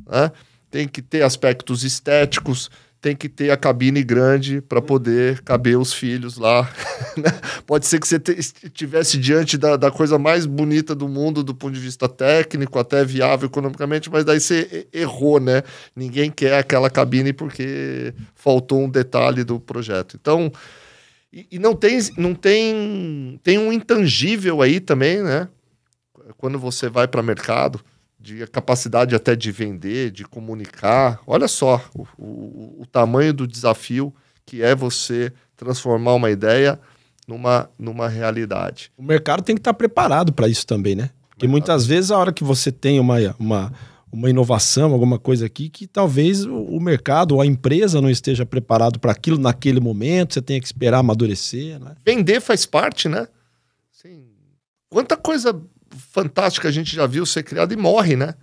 né? Tem que ter aspectos estéticos, tem que ter a cabine grande para poder caber os filhos lá. Né? Pode ser que você estivesse diante da, da, coisa mais bonita do mundo do ponto de vista técnico, até viável economicamente, mas daí você errou, né? Ninguém quer aquela cabine porque faltou um detalhe do projeto. Então, e, e não tem, não tem, tem um intangível aí também, né? Quando você vai para mercado, de capacidade até de vender, de comunicar. Olha só o, o, o tamanho do desafio que é você transformar uma ideia numa, numa realidade. O mercado tem que estar preparado para isso também, né? Porque muitas vezes a hora que você tem uma, uma, uma inovação, alguma coisa aqui, que talvez o mercado ou a empresa não esteja preparado para aquilo naquele momento, você tem que esperar amadurecer. Né? Vender faz parte, né? Sim. Quanta coisa fantástico a gente já viu ser criado e morre, né?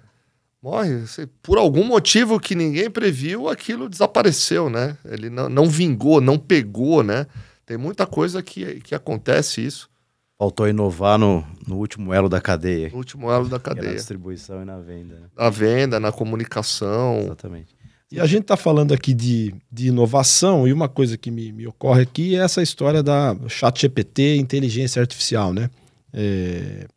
Morre. Por algum motivo que ninguém previu, aquilo desapareceu, né? Ele não, não vingou, não pegou, né? Tem muita coisa que, que acontece isso. Faltou inovar no, no último elo da cadeia. No último elo da é cadeia. na distribuição e na venda. Né? Na venda, na comunicação. Exatamente. E a gente está falando aqui de, de inovação, e uma coisa que me, me ocorre aqui é essa história da chat GPT, inteligência artificial, né? É,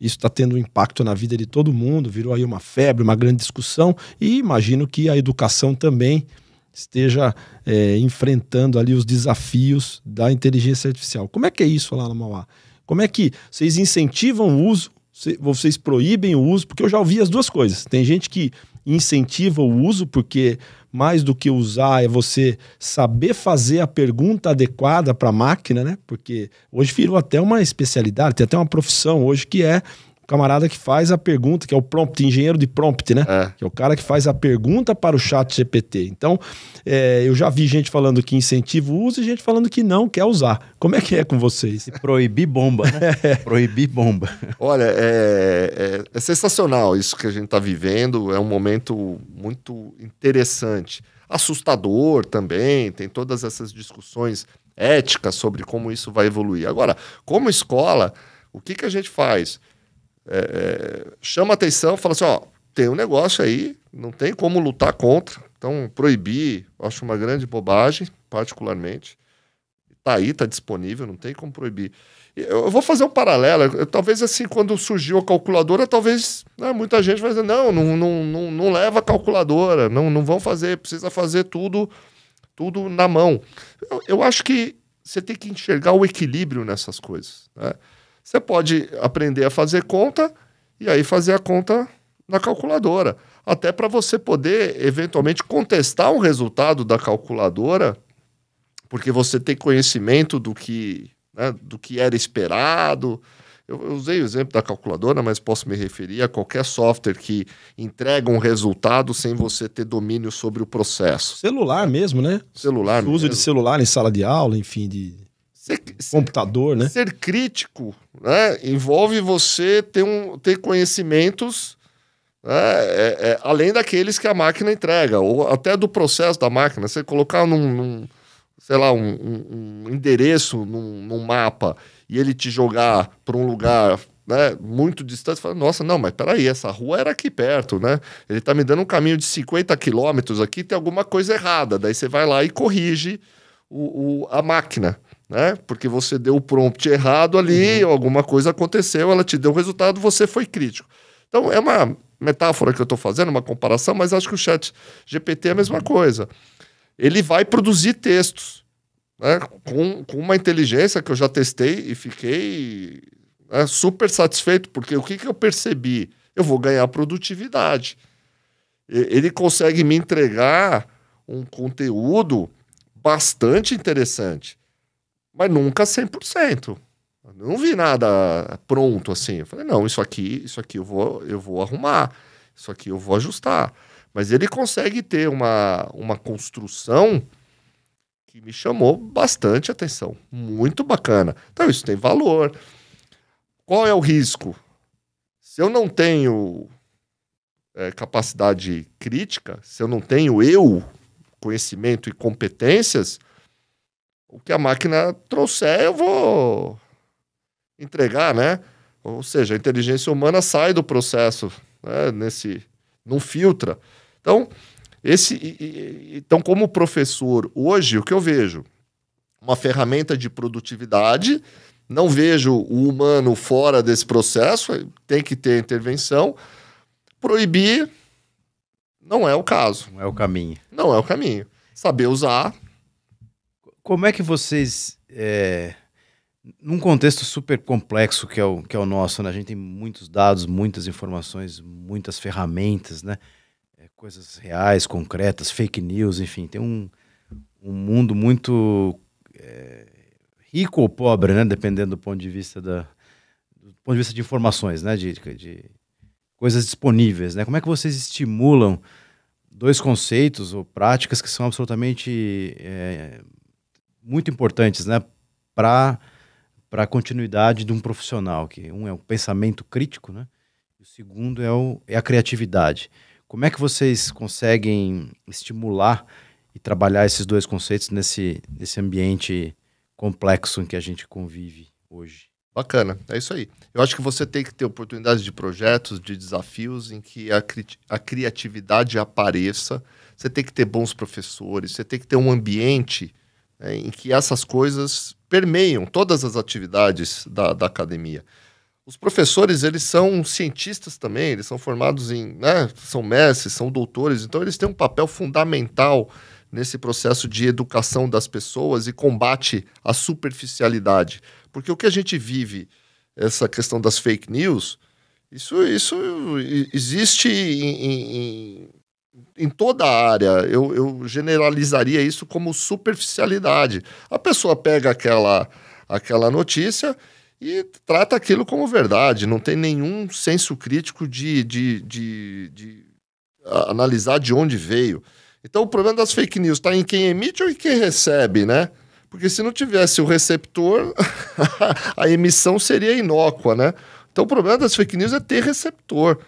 isso está tendo um impacto na vida de todo mundo, virou aí uma febre, uma grande discussão, e imagino que a educação também esteja é, enfrentando ali os desafios da inteligência artificial. Como é que é isso lá no Mauá? Como é que vocês incentivam o uso, vocês proíbem o uso? Porque eu já ouvi as duas coisas. Tem gente que incentiva o uso porque mais do que usar é você saber fazer a pergunta adequada para a máquina, né? Porque hoje virou até uma especialidade, tem até uma profissão hoje que é camarada que faz a pergunta, que é o prompt, engenheiro de prompt, né? É. Que é o cara que faz a pergunta para o chat GPT. Então, é, eu já vi gente falando que incentiva o uso e gente falando que não quer usar. Como é que é com vocês? Proibir bomba, né? É. Proibir bomba. Olha, é, é, é sensacional isso que a gente está vivendo. É um momento muito interessante. Assustador também, tem todas essas discussões éticas sobre como isso vai evoluir. Agora, como escola, o que, que a gente faz? É, é, chama atenção, fala assim, ó, tem um negócio aí, não tem como lutar contra. Então, proibir, acho uma grande bobagem, particularmente. Tá aí, tá disponível, não tem como proibir. Eu, eu vou fazer um paralelo. Eu, talvez assim, quando surgiu a calculadora, talvez né, muita gente vai dizer, não, não, não, não, não leva a calculadora, não, não vão fazer, precisa fazer tudo tudo na mão. Eu, eu acho que você tem que enxergar o equilíbrio nessas coisas. Né? Você pode aprender a fazer conta e aí fazer a conta na calculadora. Até para você poder, eventualmente, contestar um resultado da calculadora, porque você tem conhecimento do que, né, do que era esperado. Eu, usei o exemplo da calculadora, mas posso me referir a qualquer software que entrega um resultado sem você ter domínio sobre o processo. Celular mesmo, né? Celular o Uso mesmo. de celular em sala de aula, enfim, de Ser, computador, né? Ser crítico né? envolve você ter, um, ter conhecimentos né? é, é, além daqueles que a máquina entrega, ou até do processo da máquina. Você colocar num, num sei lá, um, um, endereço num, num, mapa e ele te jogar para um lugar né, muito distante, fala, nossa, não, mas peraí, essa rua era aqui perto, né? Ele está me dando um caminho de 50 quilômetros aqui, tem alguma coisa errada. Daí você vai lá e corrige o, o a máquina né? Porque você deu o prompt errado ali, uhum. alguma coisa aconteceu, ela te deu o resultado, você foi crítico. Então é uma metáfora que eu estou fazendo, uma comparação, mas acho que o chat GPT é a mesma uhum. coisa. Ele vai produzir textos né? com, com uma inteligência que eu já testei e fiquei né, super satisfeito, porque o que, que eu percebi? Eu vou ganhar produtividade. Ele consegue me entregar um conteúdo bastante interessante mas nunca 100%. Eu não vi nada pronto assim. Eu falei, não, isso aqui, isso aqui eu vou, eu vou arrumar, isso aqui eu vou ajustar. Mas ele consegue ter uma, uma construção que me chamou bastante atenção. Muito bacana. Então, isso tem valor. Qual é o risco? Se eu não tenho é, capacidade crítica, se eu não tenho eu, conhecimento e competências, o que a máquina trouxer, eu vou entregar, né? Ou seja, a inteligência humana sai do processo, né? Nesse, não filtra. Então, esse, e, e, então como professor, hoje, o que eu vejo? Uma ferramenta de produtividade, não vejo o humano fora desse processo, tem que ter intervenção. Proibir não é o caso. Não é o caminho. Não é o caminho. Saber usar como é que vocês, é, num contexto super complexo que é o, que é o nosso, né? a gente tem muitos dados, muitas informações, muitas ferramentas, né? É, coisas reais, concretas, fake news, enfim, tem um, um mundo muito é, rico ou pobre, né? dependendo do ponto de vista da, do ponto de vista de informações, né? de, de coisas disponíveis. Né? Como é que vocês estimulam dois conceitos ou práticas que são absolutamente é, muito importantes né, para a continuidade de um profissional, que um é o pensamento crítico, né, e o segundo é, o, é a criatividade. Como é que vocês conseguem estimular e trabalhar esses dois conceitos nesse, nesse ambiente complexo em que a gente convive hoje? Bacana, é isso aí. Eu acho que você tem que ter oportunidades de projetos, de desafios em que a, cri a criatividade apareça. Você tem que ter bons professores, você tem que ter um ambiente né, em que essas coisas permeiam todas as atividades da, da, academia. Os professores, eles são cientistas também, eles são formados em, né, são mestres, são doutores, então eles têm um papel fundamental nesse processo de educação das pessoas e combate à superficialidade. Porque o que a gente vive, essa questão das fake news, isso, isso existe em, em, em toda a área, eu, eu generalizaria isso como superficialidade. A pessoa pega aquela, aquela notícia e trata aquilo como verdade, não tem nenhum senso crítico de, de, de, de analisar de onde veio. Então o problema das fake news está em quem emite ou em quem recebe, né? Porque se não tivesse o receptor, a emissão seria inócua, né? Então o problema das fake news é ter receptor.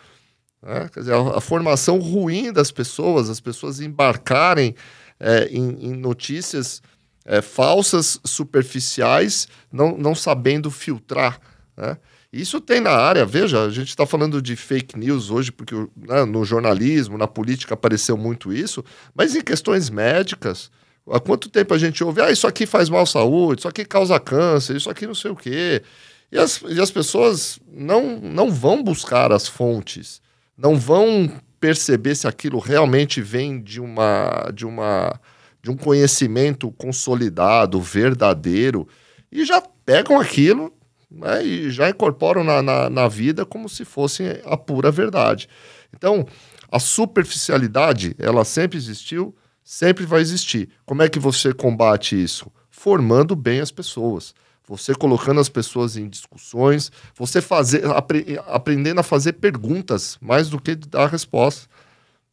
Né? Quer dizer, a, a, formação ruim das pessoas, as pessoas embarcarem é, em, em, notícias é, falsas, superficiais, não, não sabendo filtrar. Né? Isso tem na área, veja, a gente está falando de fake news hoje, porque né, no jornalismo, na política apareceu muito isso, mas em questões médicas, há quanto tempo a gente ouve, ah, isso aqui faz mal à saúde, isso aqui causa câncer, isso aqui não sei o quê. E as, e as pessoas não, não vão buscar as fontes não vão perceber se aquilo realmente vem de uma de uma de um conhecimento consolidado, verdadeiro, e já pegam aquilo né, e já incorporam na, na, na vida como se fosse a pura verdade. Então, a superficialidade, ela sempre existiu, sempre vai existir. Como é que você combate isso? Formando bem as pessoas você colocando as pessoas em discussões, você fazer, apre, aprendendo a fazer perguntas mais do que dar resposta.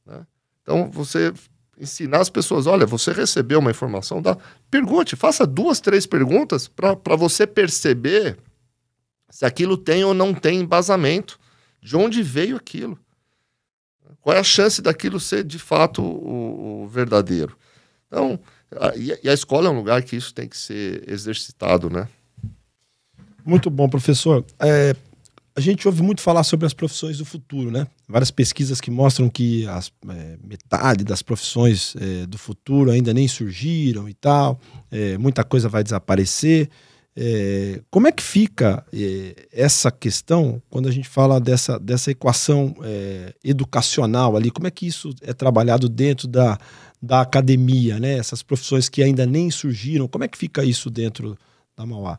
Né? Então, você ensinar as pessoas: olha, você recebeu uma informação, dá, pergunte, faça duas, três perguntas para você perceber se aquilo tem ou não tem embasamento, de onde veio aquilo. Qual é a chance daquilo ser de fato o, o verdadeiro? Então, a, e a escola é um lugar que isso tem que ser exercitado, né? Muito bom, professor. É, a gente ouve muito falar sobre as profissões do futuro, né? Várias pesquisas que mostram que as, é, metade das profissões é, do futuro ainda nem surgiram e tal, é, muita coisa vai desaparecer. É, como é que fica é, essa questão quando a gente fala dessa, dessa equação educacional ali? Como é que isso é trabalhado dentro da, da academia, né? Essas profissões que ainda nem surgiram, como é que fica isso dentro da Mauá?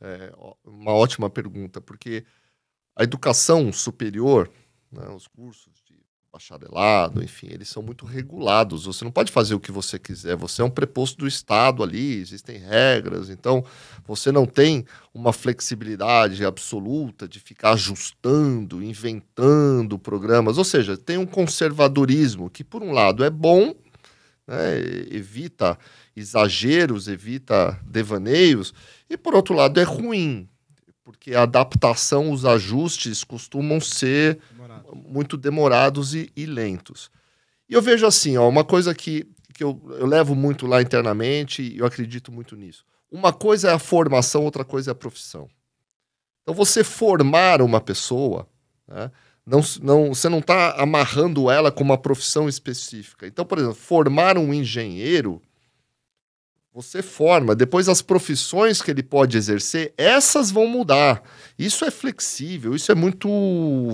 É uma ótima pergunta, porque a educação superior, né, os cursos de bacharelado, enfim, eles são muito regulados. Você não pode fazer o que você quiser. Você é um preposto do Estado ali, existem regras. Então, você não tem uma flexibilidade absoluta de ficar ajustando, inventando programas. Ou seja, tem um conservadorismo que, por um lado, é bom, né? evita exageros, evita devaneios, e por outro lado é ruim, porque a adaptação, os ajustes costumam ser Demorado. muito demorados e, e, lentos. E eu vejo assim, ó, uma coisa que, que eu, eu levo muito lá internamente, e eu acredito muito nisso. Uma coisa é a formação, outra coisa é a profissão. Então, você formar uma pessoa, né, não, não, você não está amarrando ela com uma profissão específica. Então, por exemplo, formar um engenheiro, você forma. Depois, as profissões que ele pode exercer, essas vão mudar. Isso é flexível, isso é muito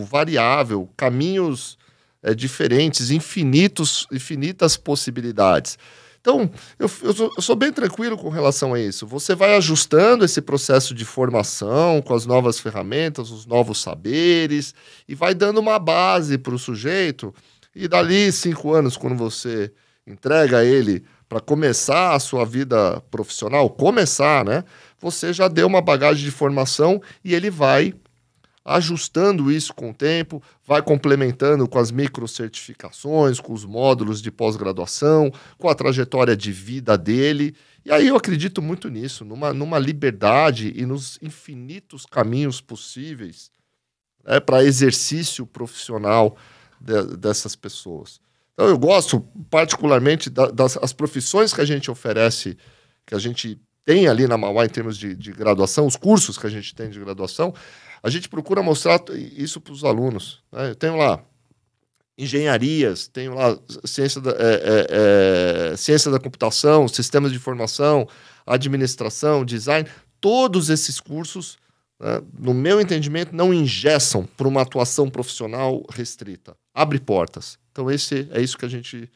variável. Caminhos é, diferentes, infinitos, infinitas possibilidades. Então, eu, eu, sou, eu, sou, bem tranquilo com relação a isso. Você vai ajustando esse processo de formação com as novas ferramentas, os novos saberes, e vai dando uma base para o sujeito. E dali cinco anos, quando você entrega ele para começar a sua vida profissional, começar, né? Você já deu uma bagagem de formação e ele vai ajustando isso com o tempo, vai complementando com as microcertificações, com os módulos de pós-graduação, com a trajetória de vida dele. E aí eu acredito muito nisso, numa, numa liberdade e nos infinitos caminhos possíveis né, para exercício profissional de, dessas pessoas. Então eu gosto particularmente da, das as profissões que a gente oferece, que a gente tem ali na Mauá em termos de, de graduação, os cursos que a gente tem de graduação, a gente procura mostrar isso para os alunos. Né? Eu tenho lá engenharias, tenho lá ciência da, é, é, é, ciência da computação, sistemas de informação, administração, design. Todos esses cursos, né, no meu entendimento, não ingessam para uma atuação profissional restrita. Abre portas. Então, esse é isso que a gente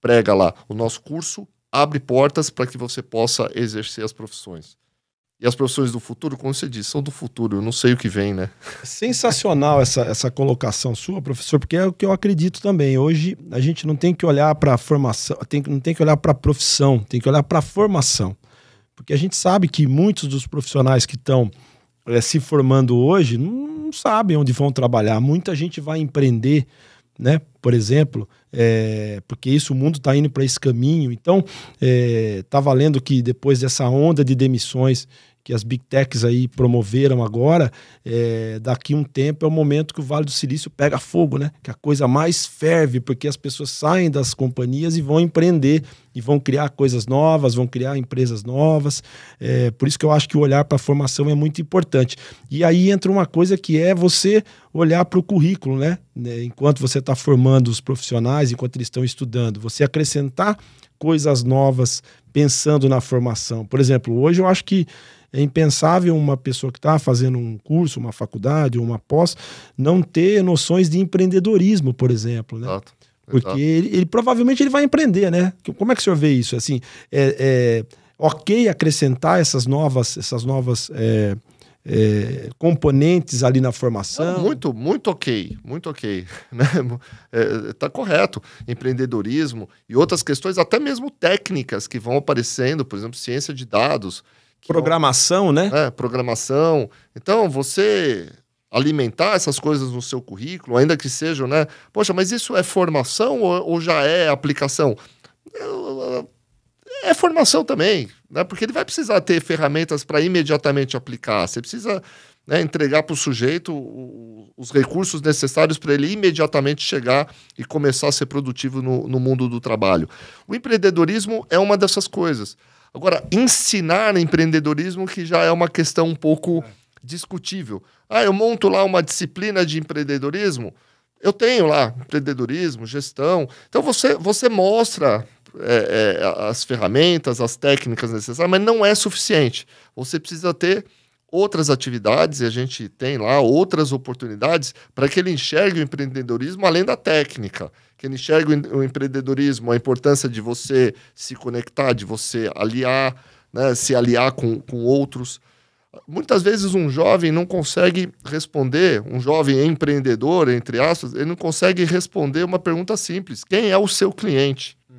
prega lá. O nosso curso abre portas para que você possa exercer as profissões. E as profissões do futuro, como você disse, são do futuro, eu não sei o que vem, né? Sensacional essa, essa colocação sua, professor, porque é o que eu acredito também. Hoje a gente não tem que olhar para a formação, tem, não tem que olhar para a profissão, tem que olhar para a formação. Porque a gente sabe que muitos dos profissionais que estão é, eh, se formando hoje não, não sabem onde vão trabalhar. Muita gente vai empreender, né? Por exemplo, é, porque isso o mundo está indo para esse caminho. Então, está é, tá valendo que depois dessa onda de demissões que as big techs aí promoveram agora, é, daqui um tempo é o momento que o Vale do Silício pega fogo, né? Que é a coisa mais ferve, porque as pessoas saem das companhias e vão empreender e vão criar coisas novas, vão criar empresas novas. É, por isso que eu acho que o olhar para a formação é muito importante. E aí entra uma coisa que é você olhar para o currículo, né? né? Enquanto você está formando os profissionais, enquanto eles estão estudando, você acrescentar coisas novas pensando na formação. Por exemplo, hoje eu acho que é impensável uma pessoa que está fazendo um curso, uma faculdade ou uma pós, não ter noções de empreendedorismo, por exemplo. Né? Exato. Porque ele, ele, provavelmente ele vai empreender, né? Como é que o senhor vê isso? Assim, é, é ok acrescentar essas novas, essas novas é, é, componentes ali na formação? Muito, muito ok, muito ok. Né? É, tá correto. Empreendedorismo e outras questões, até mesmo técnicas que vão aparecendo, por exemplo, ciência de dados. Programação, vão, né? É, programação. Então, você alimentar essas coisas no seu currículo, ainda que sejam, né? Poxa, mas isso é formação ou, ou já é aplicação? É, formação também, né? Porque ele vai precisar ter ferramentas para imediatamente aplicar. Você precisa né, entregar para o sujeito os recursos necessários para ele imediatamente chegar e começar a ser produtivo no, no, mundo do trabalho. O empreendedorismo é uma dessas coisas. Agora, ensinar empreendedorismo que já é uma questão um pouco é discutível. Ah, eu monto lá uma disciplina de empreendedorismo. Eu tenho lá empreendedorismo, gestão. Então você, você mostra é, é, as ferramentas, as técnicas necessárias, mas não é suficiente. Você precisa ter outras atividades e a gente tem lá outras oportunidades para que ele enxergue o empreendedorismo além da técnica, que ele enxergue o empreendedorismo, a importância de você se conectar, de você aliar, né, se aliar com, com outros. Muitas vezes um jovem não consegue responder, um jovem empreendedor, entre aspas, ele não consegue responder uma pergunta simples: quem é o seu cliente? Uhum.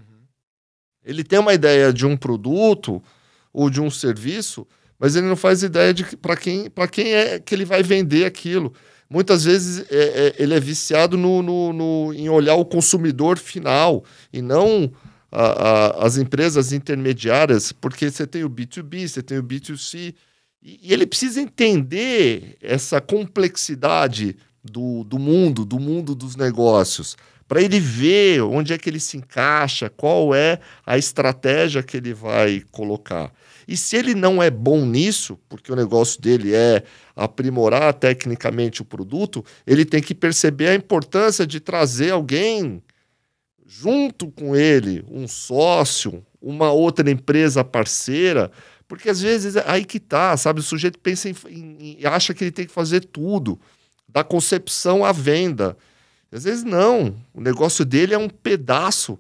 Ele tem uma ideia de um produto ou de um serviço, mas ele não faz ideia de para quem, quem é que ele vai vender aquilo. Muitas vezes é, é, ele é viciado no, no, no, em olhar o consumidor final e não a, a, as empresas intermediárias, porque você tem o B2B, você tem o B2C. E, ele precisa entender essa complexidade do, do mundo, do mundo dos negócios, para ele ver onde é que ele se encaixa, qual é a estratégia que ele vai colocar. E se ele não é bom nisso, porque o negócio dele é aprimorar tecnicamente o produto, ele tem que perceber a importância de trazer alguém junto com ele, um sócio, uma outra empresa parceira, porque às vezes é aí que tá, sabe? O sujeito pensa em, em, acha que ele tem que fazer tudo, da concepção à venda. Às vezes não. O negócio dele é um pedaço.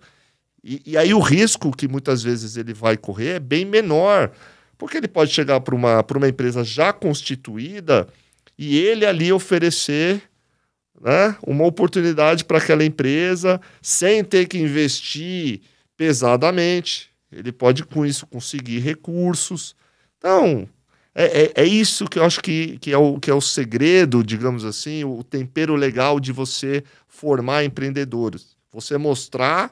E, e aí o risco que muitas vezes ele vai correr é bem menor. Porque ele pode chegar para uma, uma empresa já constituída e ele ali oferecer né, uma oportunidade para aquela empresa sem ter que investir pesadamente. Ele pode, com isso, conseguir recursos. Então, é, é, é, isso que eu acho que, que, é o, que é o segredo, digamos assim, o tempero legal de você formar empreendedores. Você mostrar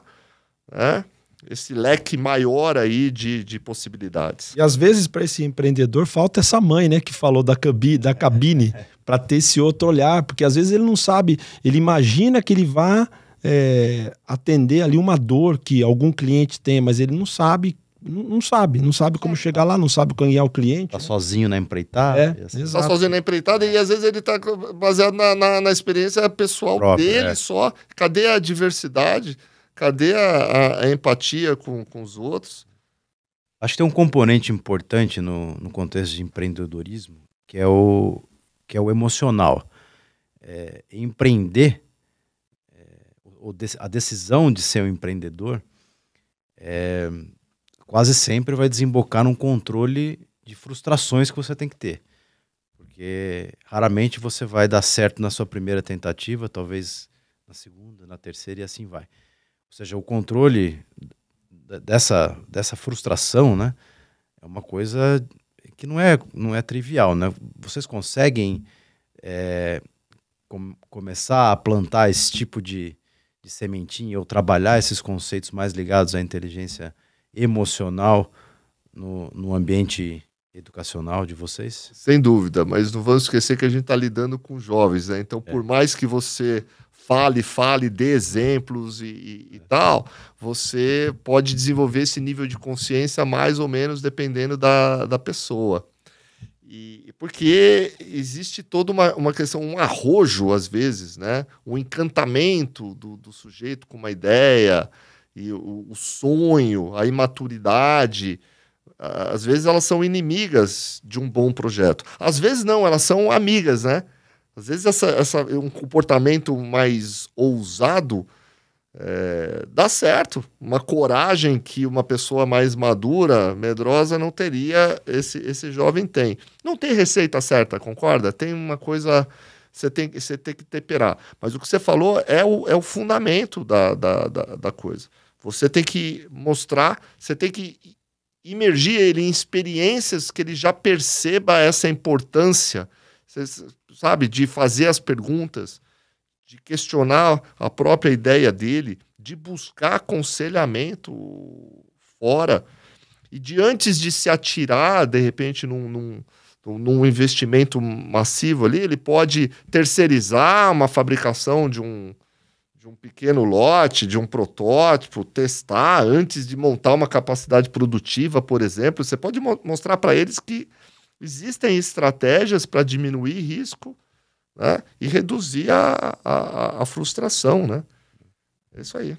né, esse leque maior aí de, de possibilidades. E às vezes, para esse empreendedor, falta essa mãe, né, que falou da, cabi, da cabine, para ter esse outro olhar, porque às vezes ele não sabe, ele imagina que ele vai é, atender ali uma dor que algum cliente tem, mas ele não sabe, não, sabe, não sabe como chegar lá, não sabe ganhar é o cliente. Tá né? sozinho na empreitada. É, assim. Tá sozinho na empreitada e às vezes ele tá baseado na, na, na experiência pessoal Próprio, dele é. só. Cadê a diversidade? Cadê a, a, a empatia com, com os outros? Acho que tem um componente importante no, no contexto de empreendedorismo, que é o, que é o emocional. É, empreender a decisão de ser um empreendedor é, quase sempre vai desembocar num controle de frustrações que você tem que ter. Porque raramente você vai dar certo na sua primeira tentativa, talvez na segunda, na terceira e assim vai. Ou seja, o controle dessa, dessa frustração, né? É uma coisa que não é, não é trivial, né? Vocês conseguem é, com, começar a plantar esse tipo de, de sementinha, ou trabalhar esses conceitos mais ligados à inteligência emocional no, no ambiente educacional de vocês? Sem dúvida, mas não vamos esquecer que a gente está lidando com jovens, né? Então, é. por mais que você fale, fale, dê exemplos e, e, e, tal, você pode desenvolver esse nível de consciência mais ou menos dependendo da, da pessoa. E, porque existe toda uma, uma questão, um arrojo, às vezes, né? o encantamento do, do sujeito com uma ideia, e o, o sonho, a imaturidade. Ah, às vezes elas são inimigas de um bom projeto. Às vezes não, elas são amigas, né? Às vezes essa, essa, um comportamento mais ousado é, dá certo. Uma coragem que uma pessoa mais madura, medrosa, não teria, esse, esse jovem tem. Não tem receita certa, concorda? Tem uma coisa. Você tem, você tem que temperar. Mas o que você falou é o, é o fundamento da, da, da, da coisa. Você tem que mostrar, você tem que imergir ele em experiências que ele já perceba essa importância, você, sabe, de fazer as perguntas de questionar a própria ideia dele, de buscar aconselhamento fora e de antes de se atirar, de repente, num, num num investimento massivo ali, ele pode terceirizar uma fabricação de um, de um pequeno lote, de um protótipo, testar antes de montar uma capacidade produtiva, por exemplo. Você pode mo mostrar para eles que existem estratégias para diminuir risco né? e reduzir a, a, a frustração. Né? É isso aí.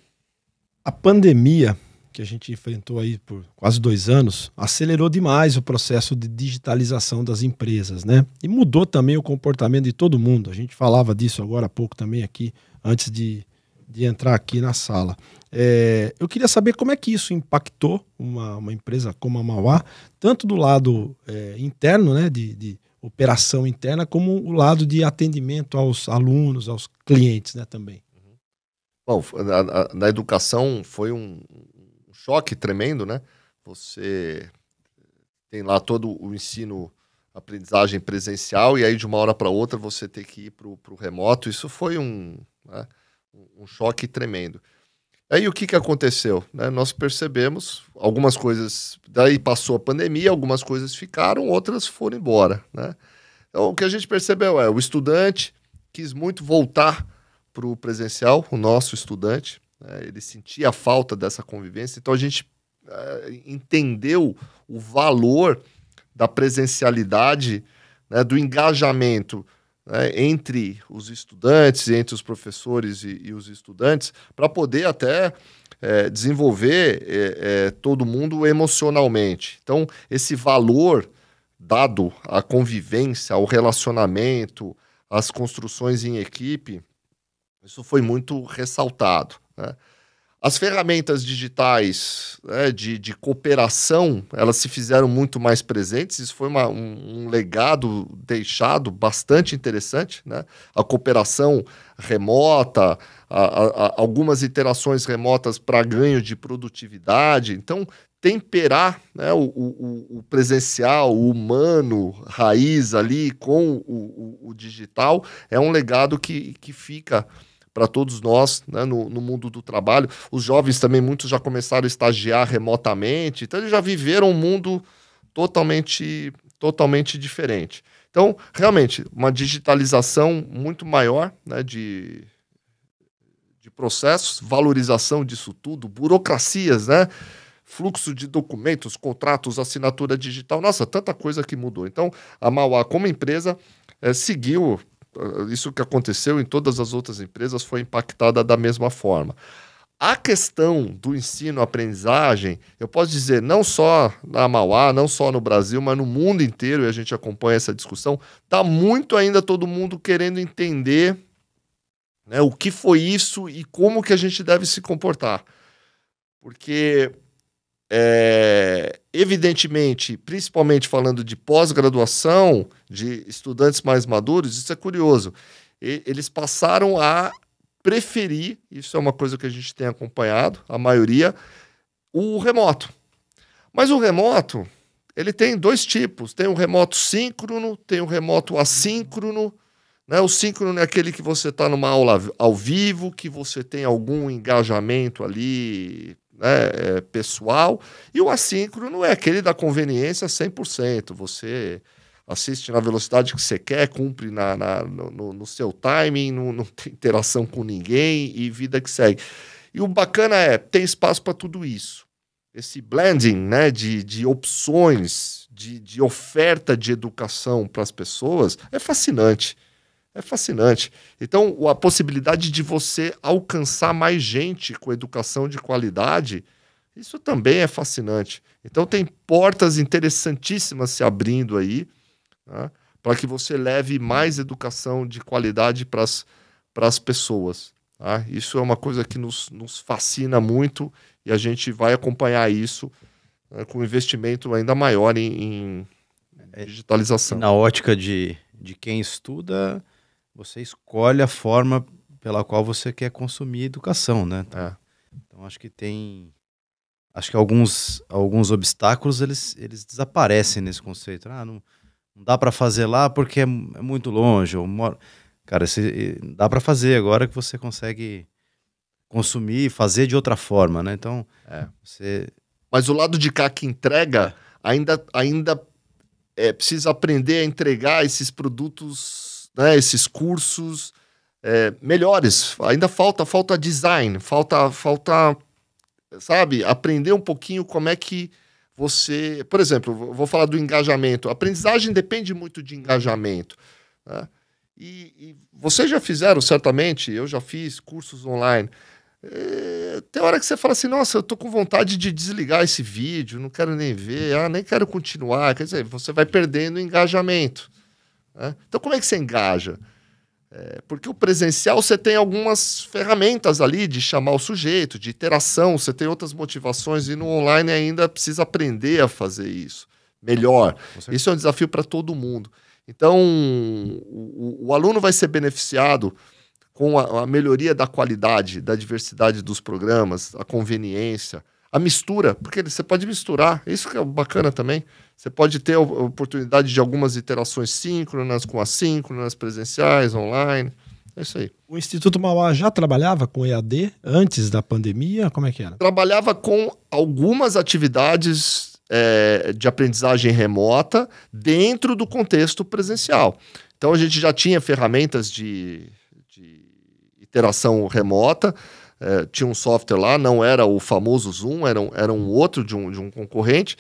A pandemia que a gente enfrentou aí por quase dois anos acelerou demais o processo de digitalização das empresas, né? E mudou também o comportamento de todo mundo. A gente falava disso agora há pouco também aqui, antes de, de entrar aqui na sala. É, eu queria saber como é que isso impactou uma, uma empresa como a Mauá, tanto do lado é, interno, né, de, de operação interna, como o lado de atendimento aos alunos, aos clientes né, também. Bom, na, na educação foi um, um choque tremendo, né? Você tem lá todo o ensino, aprendizagem presencial, e aí de uma hora para outra você tem que ir para o remoto. Isso foi um, né, um choque tremendo. Aí o que, que aconteceu? Né? Nós percebemos algumas coisas, daí passou a pandemia, algumas coisas ficaram, outras foram embora. Né? Então o que a gente percebeu é o estudante quis muito voltar para o presencial, o nosso estudante, né? ele sentia a falta dessa convivência, então a gente eh, entendeu o valor da presencialidade, né? do engajamento né, entre os estudantes, entre os professores e, e os estudantes, para poder até é, desenvolver é, é, todo mundo emocionalmente. Então, esse valor dado à convivência, ao relacionamento, às construções em equipe, isso foi muito ressaltado. Né? As ferramentas digitais né, de, de cooperação, elas se fizeram muito mais presentes. Isso foi uma, um, um, legado deixado bastante interessante. Né? A cooperação remota, a, a, a algumas interações remotas para ganho de produtividade. Então, temperar né, o, o, o, presencial, o humano, raiz ali com o, o digital, é um legado que, que fica para todos nós né, no, no, mundo do trabalho. Os jovens também, muitos já começaram a estagiar remotamente, então eles já viveram um mundo totalmente, totalmente diferente. Então, realmente, uma digitalização muito maior né, de, de processos, valorização disso tudo, burocracias, né? fluxo de documentos, contratos, assinatura digital, nossa, tanta coisa que mudou. Então, a Mauá, como empresa, é, seguiu isso que aconteceu em todas as outras empresas foi impactada da mesma forma. A questão do ensino-aprendizagem, eu posso dizer, não só na Mauá, não só no Brasil, mas no mundo inteiro, e a gente acompanha essa discussão, está muito ainda todo mundo querendo entender né, o que foi isso e como que a gente deve se comportar. Porque é, evidentemente, principalmente falando de pós-graduação, de estudantes mais maduros, isso é curioso. E, eles passaram a preferir, isso é uma coisa que a gente tem acompanhado, a maioria, o remoto. Mas o remoto, ele tem dois tipos: tem o remoto síncrono, tem o remoto assíncrono. Né? O síncrono é aquele que você está numa aula ao vivo, que você tem algum engajamento ali né, é, pessoal. E o assíncrono é aquele da conveniência 100%. Você assiste na velocidade que você quer, cumpre na, na no, no, seu timing, não, não tem interação com ninguém e vida que segue. E o bacana é, tem espaço para tudo isso. Esse blending né, de, de opções, de, de oferta de educação para as pessoas é fascinante. É fascinante. Então, a possibilidade de você alcançar mais gente com educação de qualidade, isso também é fascinante. Então, tem portas interessantíssimas se abrindo aí né, para que você leve mais educação de qualidade para as pessoas. Tá? Isso é uma coisa que nos, nos fascina muito e a gente vai acompanhar isso né, com investimento ainda maior em, em é, digitalização. Na ótica de, de quem estuda, você escolhe a forma pela qual você quer consumir educação, né? Tá? É. Então acho que tem acho que alguns alguns obstáculos eles eles desaparecem nesse conceito. Ah, não, não dá para fazer lá porque é, é muito longe, ou moro... cara, se dá para fazer agora que você consegue consumir, fazer de outra forma, né? Então, é. você Mas o lado de cá que entrega ainda ainda é, precisa aprender a entregar esses produtos né, esses cursos é, melhores. Ainda falta, falta design, falta, falta, sabe, aprender um pouquinho como é que você. Por exemplo, vou falar do engajamento. A aprendizagem depende muito de engajamento. Né? E, e, vocês já fizeram, certamente, eu já fiz cursos online. É, tem hora que você fala assim, nossa, eu tô com vontade de desligar esse vídeo, não quero nem ver, ah, nem quero continuar. Quer dizer, você vai perdendo engajamento. Né? Então, como é que você engaja? É, porque o presencial você tem algumas ferramentas ali de chamar o sujeito, de interação, você tem outras motivações, e no online ainda precisa aprender a fazer isso melhor. Isso é um desafio para todo mundo. Então, o, o, aluno vai ser beneficiado com a, a, melhoria da qualidade, da diversidade dos programas, a conveniência, a mistura, porque você pode misturar, isso que é bacana também. Você pode ter a oportunidade de algumas interações síncronas, com assíncronas, presenciais, online. É isso aí. O Instituto Mauá já trabalhava com EAD antes da pandemia? Como é que era? Trabalhava com algumas atividades é, de aprendizagem remota dentro do contexto presencial. Então a gente já tinha ferramentas de, de remota. É, tinha um software lá, não era o famoso Zoom, era um, era um outro de um, de um concorrente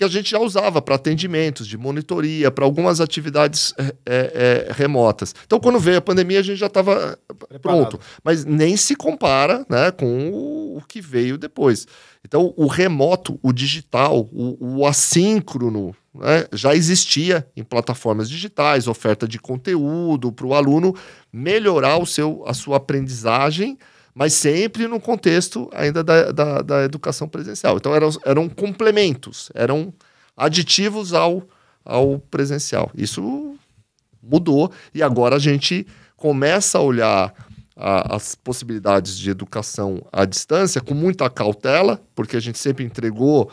que a gente já usava para atendimentos, de monitoria, para algumas atividades é, é, remotas. Então, quando veio a pandemia, a gente já estava pronto. Mas nem se compara né, com o que veio depois. Então, o remoto, o digital, o, o assíncrono, né, já existia em plataformas digitais, oferta de conteúdo para o aluno melhorar o seu, a sua aprendizagem mas sempre no contexto ainda da, da, da educação presencial. Então eram, eram complementos, eram aditivos ao, ao presencial. Isso mudou e agora a gente começa a olhar a, as possibilidades de educação à distância com muita cautela, porque a gente sempre entregou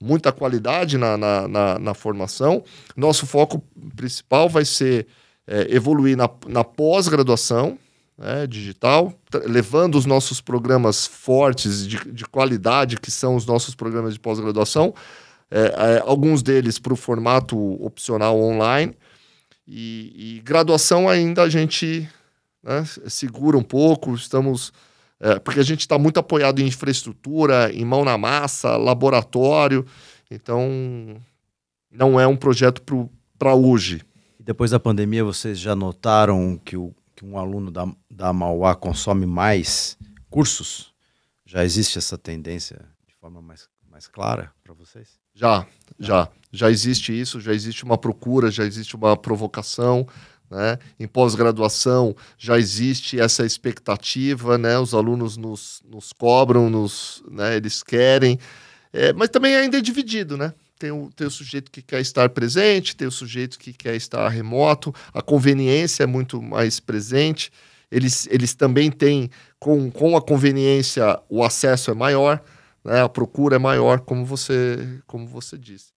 muita qualidade na, na, na, na formação. Nosso foco principal vai ser é, evoluir na, na pós-graduação, né, digital, levando os nossos programas fortes de, de, qualidade, que são os nossos programas de pós-graduação, é, é, alguns deles para o formato opcional online. E, e, graduação ainda a gente né, segura um pouco, estamos. É, porque a gente está muito apoiado em infraestrutura, em mão na massa, laboratório. Então, não é um projeto para pro, hoje. E depois da pandemia, vocês já notaram que o, que um aluno da, da Mauá consome mais cursos? Já existe essa tendência de forma mais, mais clara para vocês? Já, já. Já existe isso, já existe uma procura, já existe uma provocação. Né? Em pós-graduação já existe essa expectativa, né? os alunos nos, nos cobram, nos, né? eles querem, é, mas também ainda é dividido, né? tem o, tem o sujeito que quer estar presente, tem o sujeito que quer estar remoto, a conveniência é muito mais presente. Eles, eles também têm, com, com a conveniência, o acesso é maior, né? a procura é maior, como você, como você disse.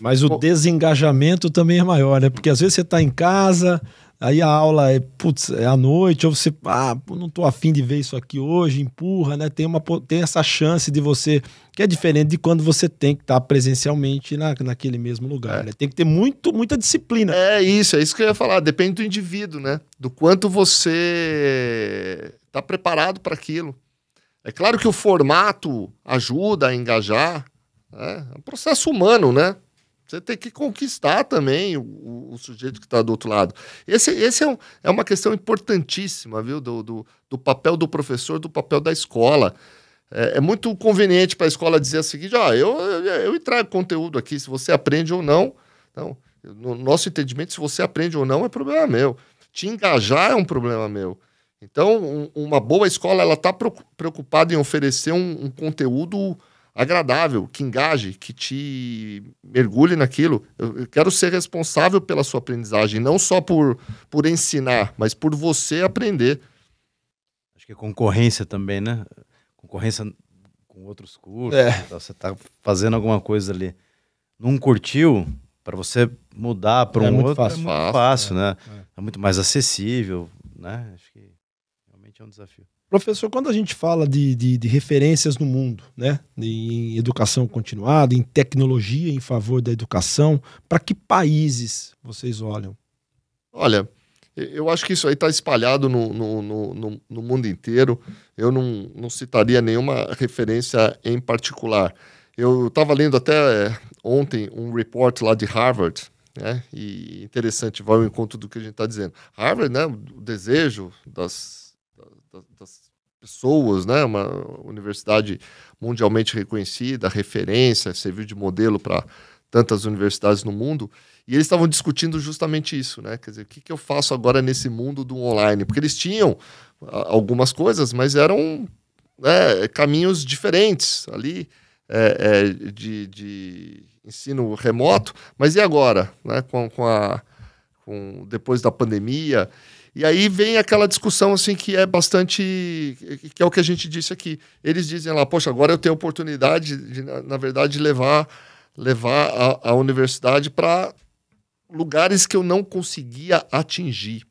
Mas o desengajamento também é maior, né? Porque às vezes você está em casa, Aí a aula é, putz, é à noite, ou você, ah, não tô afim de ver isso aqui hoje, empurra, né? Tem, uma, tem essa chance de você, que é diferente de quando você tem que estar tá presencialmente na, naquele mesmo lugar, é. né? Tem que ter muito, muita disciplina. É isso, é isso que eu ia falar, depende do indivíduo, né? Do quanto você tá preparado para aquilo. É claro que o formato ajuda a engajar, né? é um processo humano, né? Você tem que conquistar também o, o sujeito que está do outro lado. Esse, esse é, um, é uma questão importantíssima, viu? Do, do, do, papel do professor, do papel da escola. É, é muito conveniente para a escola dizer o seguinte: ó, ah, eu, eu, eu entrego conteúdo aqui, se você aprende ou não. Então, no nosso entendimento, se você aprende ou não, é problema meu. Te engajar é um problema meu. Então, um, uma boa escola ela está preocupada em oferecer um, um conteúdo agradável, que engaje, que te mergulhe naquilo. Eu quero ser responsável pela sua aprendizagem, não só por, por ensinar, mas por você aprender. Acho que é concorrência também, né? Concorrência com outros cursos, é. então você está fazendo alguma coisa ali. Não curtiu, para você mudar para um é outro é fácil. é muito fácil é, né? É. é. muito mais acessível, né? Acho que realmente é um desafio. Professor, quando a gente fala de, de, de referências no mundo, né? em educação continuada, em tecnologia em favor da educação, para que países vocês olham? Olha, eu acho que isso aí está espalhado no, no, no, no, mundo inteiro. Eu não, não citaria nenhuma referência em particular. Eu estava lendo até eh, ontem um report lá de Harvard, né? e interessante, vai ao encontro do que a gente está dizendo. Harvard, né? o desejo das das, pessoas, né? Uma universidade mundialmente reconhecida, referência, serviu de modelo para tantas universidades no mundo. E eles estavam discutindo justamente isso, né? Quer dizer, o que, que eu faço agora nesse mundo do online? Porque eles tinham algumas coisas, mas eram né, caminhos diferentes ali é, é, de, de, ensino remoto. Mas e agora, né? Com, com a com, depois da pandemia e aí vem aquela discussão assim que é bastante. que é o que a gente disse aqui. Eles dizem lá, poxa, agora eu tenho a oportunidade, de, na verdade, levar, levar a, a universidade para lugares que eu não conseguia atingir.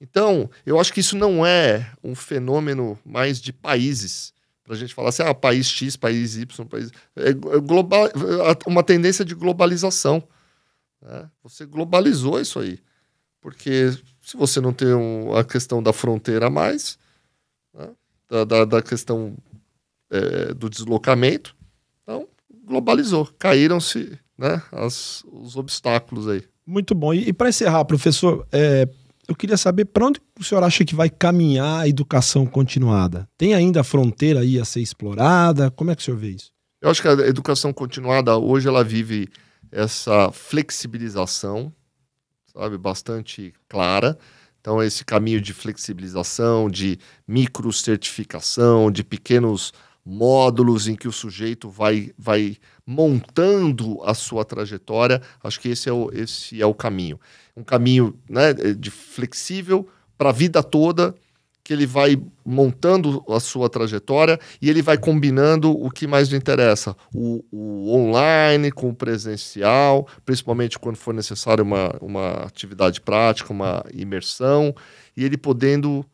Então, eu acho que isso não é um fenômeno mais de países. Para a gente falar assim, ah, país X, país Y, país. É, é global, uma tendência de globalização. Né? Você globalizou isso aí. Porque se você não tem um, a questão da fronteira mais, né? da, da, da, questão é, do deslocamento, então globalizou, caíram-se né? os obstáculos aí. Muito bom. E, e para encerrar, professor, é, eu queria saber para onde o senhor acha que vai caminhar a educação continuada? Tem ainda a fronteira aí a ser explorada? Como é que o senhor vê isso? Eu acho que a educação continuada hoje ela vive essa flexibilização, sabe, bastante clara. Então, esse caminho de flexibilização, de micro certificação, de pequenos módulos em que o sujeito vai, vai montando a sua trajetória, acho que esse é o, esse é o caminho. Um caminho né, de flexível para a vida toda, que ele vai montando a sua trajetória e ele vai combinando o que mais lhe interessa, o, o, online com o presencial, principalmente quando for necessário uma, uma atividade prática, uma imersão, e ele podendo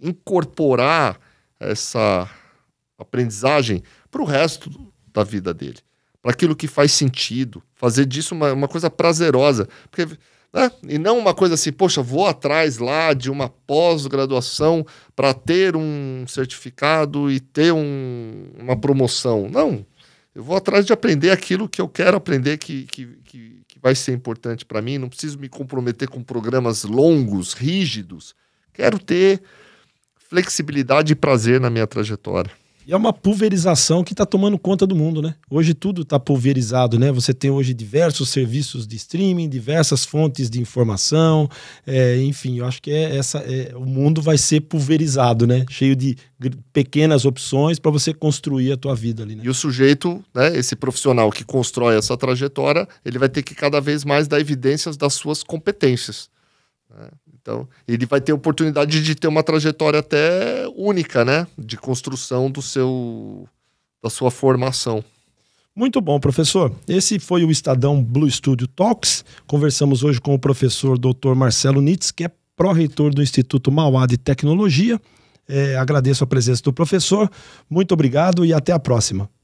incorporar essa aprendizagem para o resto da vida dele, para aquilo que faz sentido, fazer disso uma, uma coisa prazerosa, porque né? E não uma coisa assim, poxa, vou atrás lá de uma pós-graduação para ter um certificado e ter um, uma promoção. Não. Eu vou atrás de aprender aquilo que eu quero aprender, que, que, que, que vai ser importante para mim. Não preciso me comprometer com programas longos, rígidos. Quero ter flexibilidade e prazer na minha trajetória. E é uma pulverização que está tomando conta do mundo, né? Hoje tudo está pulverizado, né? Você tem hoje diversos serviços de streaming, diversas fontes de informação, é, enfim, eu acho que é essa, é, o mundo vai ser pulverizado, né? Cheio de pequenas opções para você construir a tua vida ali, né? E o sujeito, né, esse profissional que constrói essa trajetória, ele vai ter que cada vez mais dar evidências das suas competências. Né? Então, ele vai ter oportunidade de ter uma trajetória até única, né? De construção do seu da sua formação. Muito bom, professor. Esse foi o Estadão Blue Studio Talks. Conversamos hoje com o professor Dr. Marcelo Nitz, que é pró-reitor do Instituto Mauá de Tecnologia. É, agradeço a presença do professor. Muito obrigado e até a próxima.